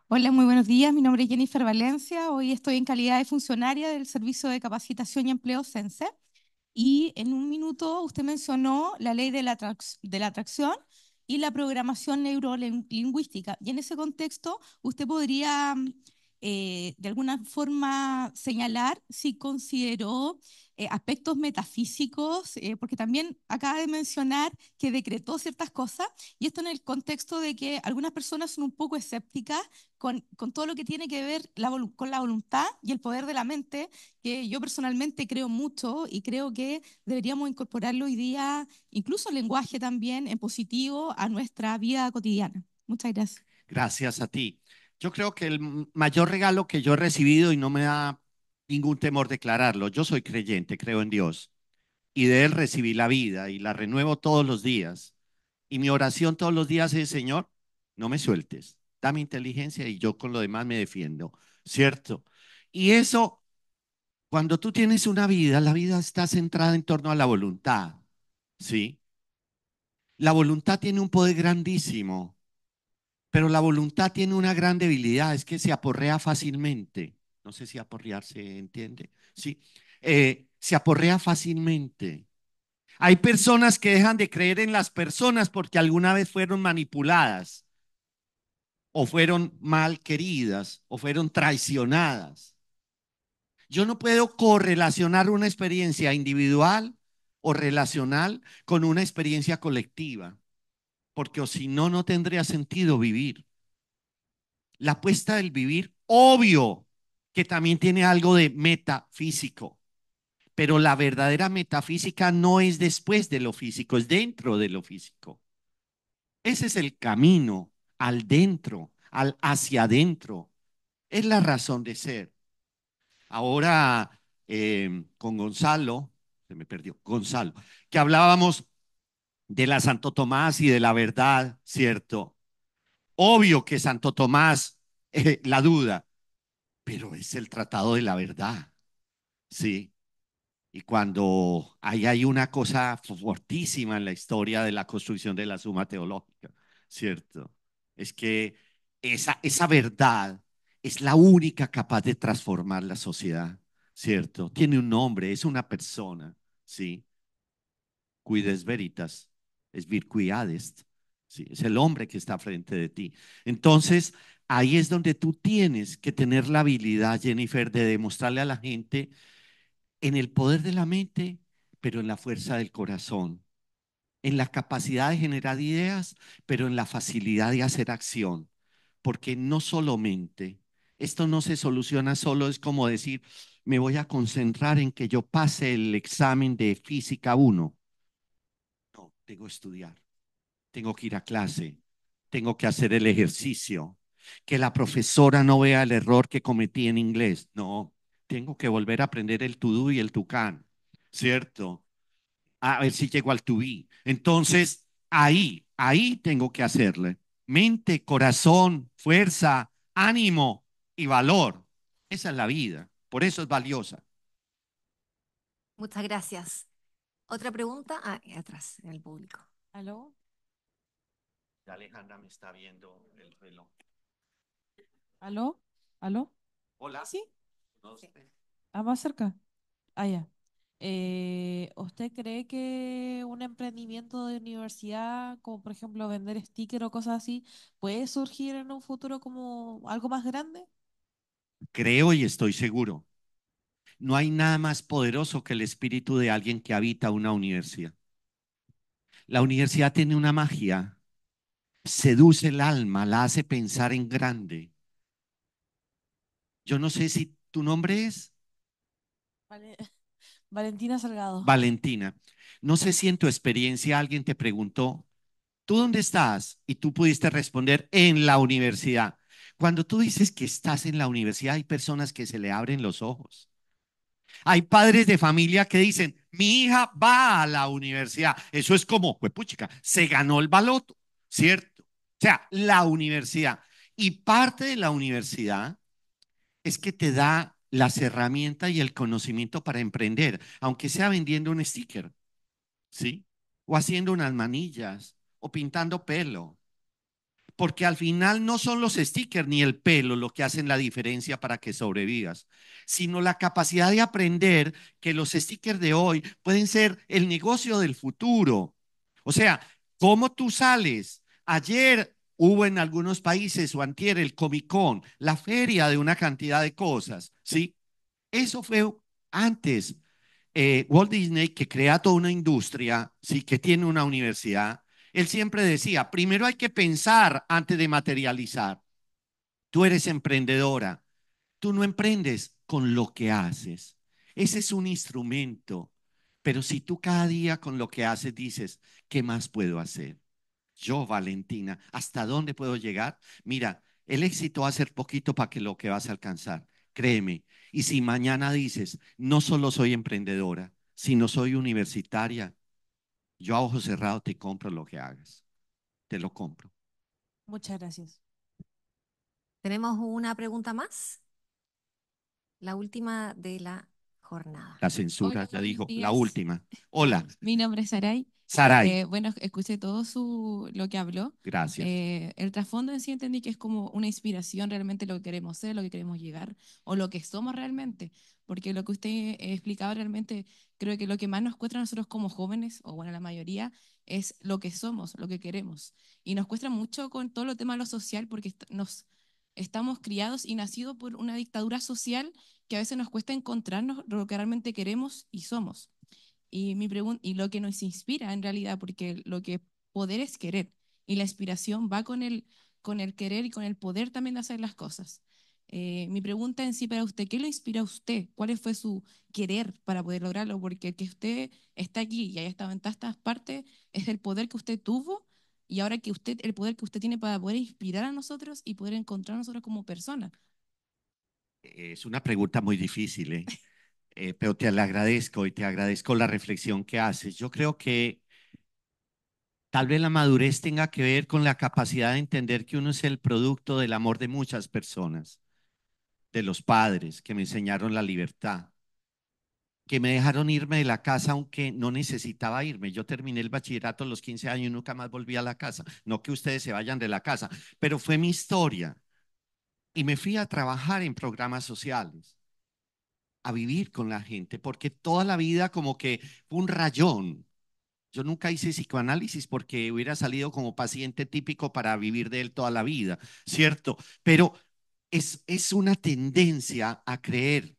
Hola, muy buenos días. Mi nombre es Jennifer Valencia. Hoy estoy en calidad de funcionaria del Servicio de Capacitación y Empleo CENSE. Y en un minuto usted mencionó la ley de la, atracción y la programación neurolingüística. Y en ese contexto, usted podría mm, eh, de alguna forma señalar si consideró eh, aspectos metafísicos, eh, porque también acaba de mencionar que decretó ciertas cosas, y esto en el contexto de que algunas personas son un poco escépticas con, todo lo que tiene que ver la con la voluntad y el poder de la mente, que yo personalmente creo mucho y creo que deberíamos incorporarlo hoy día, incluso el lenguaje también en positivo, a nuestra vida cotidiana. Muchas gracias.
Gracias a ti. Yo creo que el mayor regalo que yo he recibido y no me ha ningún temor declararlo. Yo soy creyente, creo en Dios. Y de Él recibí la vida y la renuevo todos los días. Y mi oración todos los días es, Señor, no me sueltes, dame inteligencia y yo con lo demás me defiendo, ¿cierto? Y eso, cuando tú tienes una vida, la vida está centrada en torno a la voluntad, ¿sí? La voluntad tiene un poder grandísimo, pero la voluntad tiene una gran debilidad, es que se aporrea fácilmente. No sé si aporrear se entiende. Sí. Eh, se aporrea fácilmente. Hay personas que dejan de creer en las personas porque alguna vez fueron manipuladas o fueron mal queridas o fueron traicionadas. Yo no puedo correlacionar una experiencia individual o relacional con una experiencia colectiva, porque si no, no tendría sentido vivir. La apuesta del vivir, obvio, que también tiene algo de metafísico. Pero la verdadera metafísica no es después de lo físico, es dentro de lo físico. Ese es el camino al dentro, al hacia adentro. Es la razón de ser. Ahora em, con Gonzalo, se me perdió, Gonzalo, que hablábamos de la Santo Tomás y de la verdad, ¿cierto? Obvio que Santo Tomás, eh, la duda, pero es el tratado de la verdad. Sí. Y cuando ahí hay una cosa fortísima en la historia de la construcción de la suma teológica, ¿cierto? Es que esa, esa verdad es la única capaz de transformar la sociedad, ¿cierto? Tiene un nombre, es una persona, ¿sí? Cuides veritas, es vircuiades, ¿sí? Es el hombre que está frente de ti. Entonces, Ahí es donde tú tienes que tener la habilidad, Jennifer, de demostrarle a la gente en el poder de la mente, pero en la fuerza del corazón, en la capacidad de generar ideas, pero en la facilidad de hacer acción, porque no solamente, esto no se soluciona solo, es como decir, me voy a concentrar en que yo pase el examen de física 1. No, tengo que estudiar, tengo que ir a clase, tengo que hacer el ejercicio, que la profesora no vea el error que cometí en inglés. No, tengo que volver a aprender el to y el to can, ¿cierto? A ver si llego al to be. Entonces, ahí, ahí tengo que hacerle. Mente, corazón, fuerza, ánimo y valor. Esa es la vida. Por eso es valiosa.
Muchas gracias. ¿Otra pregunta? Ah, atrás, en el público. ¿Aló?
Alejandra me está viendo el reloj.
¿Aló? ¿Aló? Hola. ¿Sí? Ah, más cerca. Ah, ya. Eh, ¿usted cree que un emprendimiento de universidad, como por ejemplo vender sticker o cosas así, puede surgir en un futuro como algo más grande?
Creo y estoy seguro. No hay nada más poderoso que el espíritu de alguien que habita una universidad. La universidad tiene una magia, seduce el alma, la hace pensar en grande. Yo no sé si tu nombre
es. Valentina Salgado.
Valentina, no sé si en tu experiencia alguien te preguntó, ¿tú dónde estás? Y tú pudiste responder, en la universidad. Cuando tú dices que estás en la universidad, hay personas que se le abren los ojos. Hay padres de familia que dicen, mi hija va a la universidad. Eso es como, pues se ganó el baloto, ¿cierto? O sea, la universidad. Y parte de la universidad es que te da las herramientas y el conocimiento para emprender, aunque sea vendiendo un sticker, ¿sí? O haciendo unas manillas, o pintando pelo. Porque al final no son los stickers ni el pelo lo que hacen la diferencia para que sobrevivas, sino la capacidad de aprender que los stickers de hoy pueden ser el negocio del futuro. O sea, ¿cómo tú sales? Ayer Hubo en algunos países, o antier, el Comic Con, la feria de una cantidad de cosas, ¿sí? Eso fue antes. Eh, Walt Disney, que crea toda una industria, ¿sí? Que tiene una universidad, él siempre decía, primero hay que pensar antes de materializar. Tú eres emprendedora, tú no emprendes con lo que haces. Ese es un instrumento, pero si tú cada día con lo que haces dices, ¿qué más puedo hacer? yo, Valentina, ¿hasta dónde puedo llegar? Mira, el éxito va a ser poquito para que lo que vas a alcanzar, créeme. Y si mañana dices, no solo soy emprendedora, sino soy universitaria, yo a ojo cerrado te compro lo que hagas. Te lo compro.
Muchas gracias. ¿Tenemos una pregunta más? La última de la jornada.
La censura, ya dijo, la última. Hola.
Mi nombre es
Saray. Eh, bueno, escuché todo su, lo que habló. Gracias. Eh, el trasfondo en sí entendí que es como una inspiración realmente lo que queremos ser, lo que queremos llegar o lo que somos realmente. Porque lo que usted eh, explicaba realmente, creo que lo que más nos cuesta a nosotros como jóvenes, o bueno, la mayoría, es lo que somos, lo que queremos. Y nos cuesta mucho con todo lo tema de lo social porque nos estamos criados y nacidos por una dictadura social que a veces nos cuesta encontrarnos lo que realmente queremos y somos. Y, mi y lo que nos inspira en realidad, porque lo que poder es querer y la inspiración va con el, con el querer y con el poder también de hacer las cosas. Eh, mi pregunta en sí para usted, ¿qué lo inspira a usted? ¿Cuál fue su querer para poder lograrlo? Porque que usted está aquí y haya estado en tantas partes es el poder que usted tuvo y ahora que usted, el poder que usted tiene para poder inspirar a nosotros y poder encontrar a nosotros como personas.
Es una pregunta muy difícil, ¿eh? Eh, pero te agradezco y te agradezco la reflexión que haces. Yo creo que tal vez la madurez tenga que ver con la capacidad de entender que uno es el producto del amor de muchas personas, de los padres que me enseñaron la libertad, que me dejaron irme de la casa aunque no necesitaba irme. Yo terminé el bachillerato a los 15 años y nunca más volví a la casa. No que ustedes se vayan de la casa, pero fue mi historia. Y me fui a trabajar en programas sociales a vivir con la gente, porque toda la vida como que fue un rayón. Yo nunca hice psicoanálisis porque hubiera salido como paciente típico para vivir de él toda la vida, ¿cierto? Pero es, es una tendencia a creer,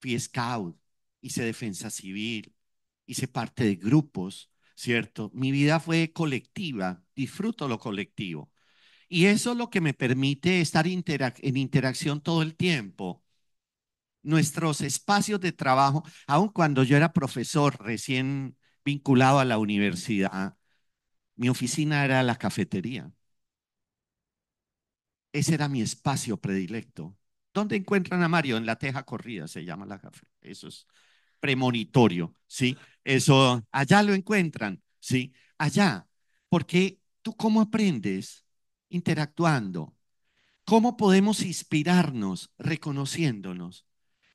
fui scout, hice defensa civil, hice parte de grupos, ¿cierto? Mi vida fue colectiva, disfruto lo colectivo. Y eso es lo que me permite estar en interacción todo el tiempo nuestros espacios de trabajo, aun cuando yo era profesor recién vinculado a la universidad, mi oficina era la cafetería. Ese era mi espacio predilecto. ¿Dónde encuentran a Mario? En la Teja Corrida se llama la cafetería. Eso es premonitorio, ¿sí? Eso, allá lo encuentran, ¿sí? Allá. Porque tú cómo aprendes interactuando. ¿Cómo podemos inspirarnos reconociéndonos?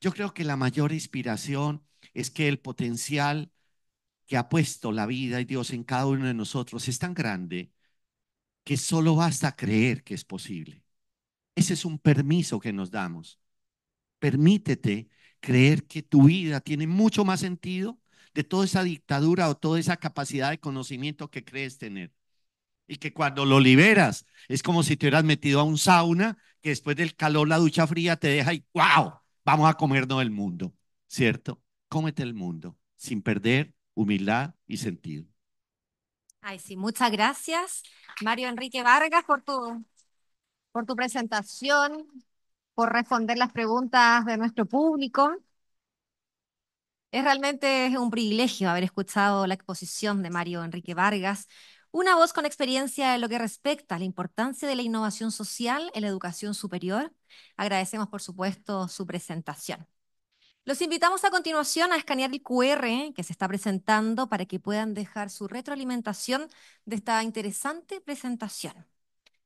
Yo creo que la mayor inspiración es que el potencial que ha puesto la vida y Dios en cada uno de nosotros es tan grande que solo basta creer que es posible. Ese es un permiso que nos damos. Permítete creer que tu vida tiene mucho más sentido de toda esa dictadura o toda esa capacidad de conocimiento que crees tener. Y que cuando lo liberas es como si te hubieras metido a un sauna que después del calor la ducha fría te deja y wow, vamos a comernos el mundo, ¿cierto? Cómete el mundo sin perder humildad y sentido.
Ay, sí, muchas gracias, Mario Enrique Vargas, por tu, por tu presentación, por responder las preguntas de nuestro público. Es realmente un privilegio haber escuchado la exposición de Mario Enrique Vargas. Una voz con experiencia en lo que respecta a la importancia de la innovación social en la educación superior. Agradecemos, por supuesto, su presentación. Los invitamos a continuación a escanear el QR que se está presentando para que puedan dejar su retroalimentación de esta interesante presentación.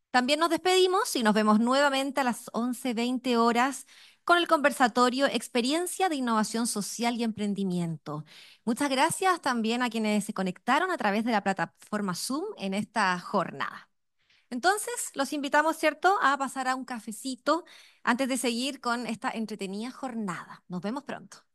También nos despedimos y nos vemos nuevamente a las 11.20 horas con el conversatorio Experiencia de Innovación Social y Emprendimiento. Muchas gracias también a quienes se conectaron a través de la plataforma Zoom en esta jornada. Entonces, los invitamos, ¿cierto?, a pasar a un cafecito antes de seguir con esta entretenida jornada. Nos vemos pronto.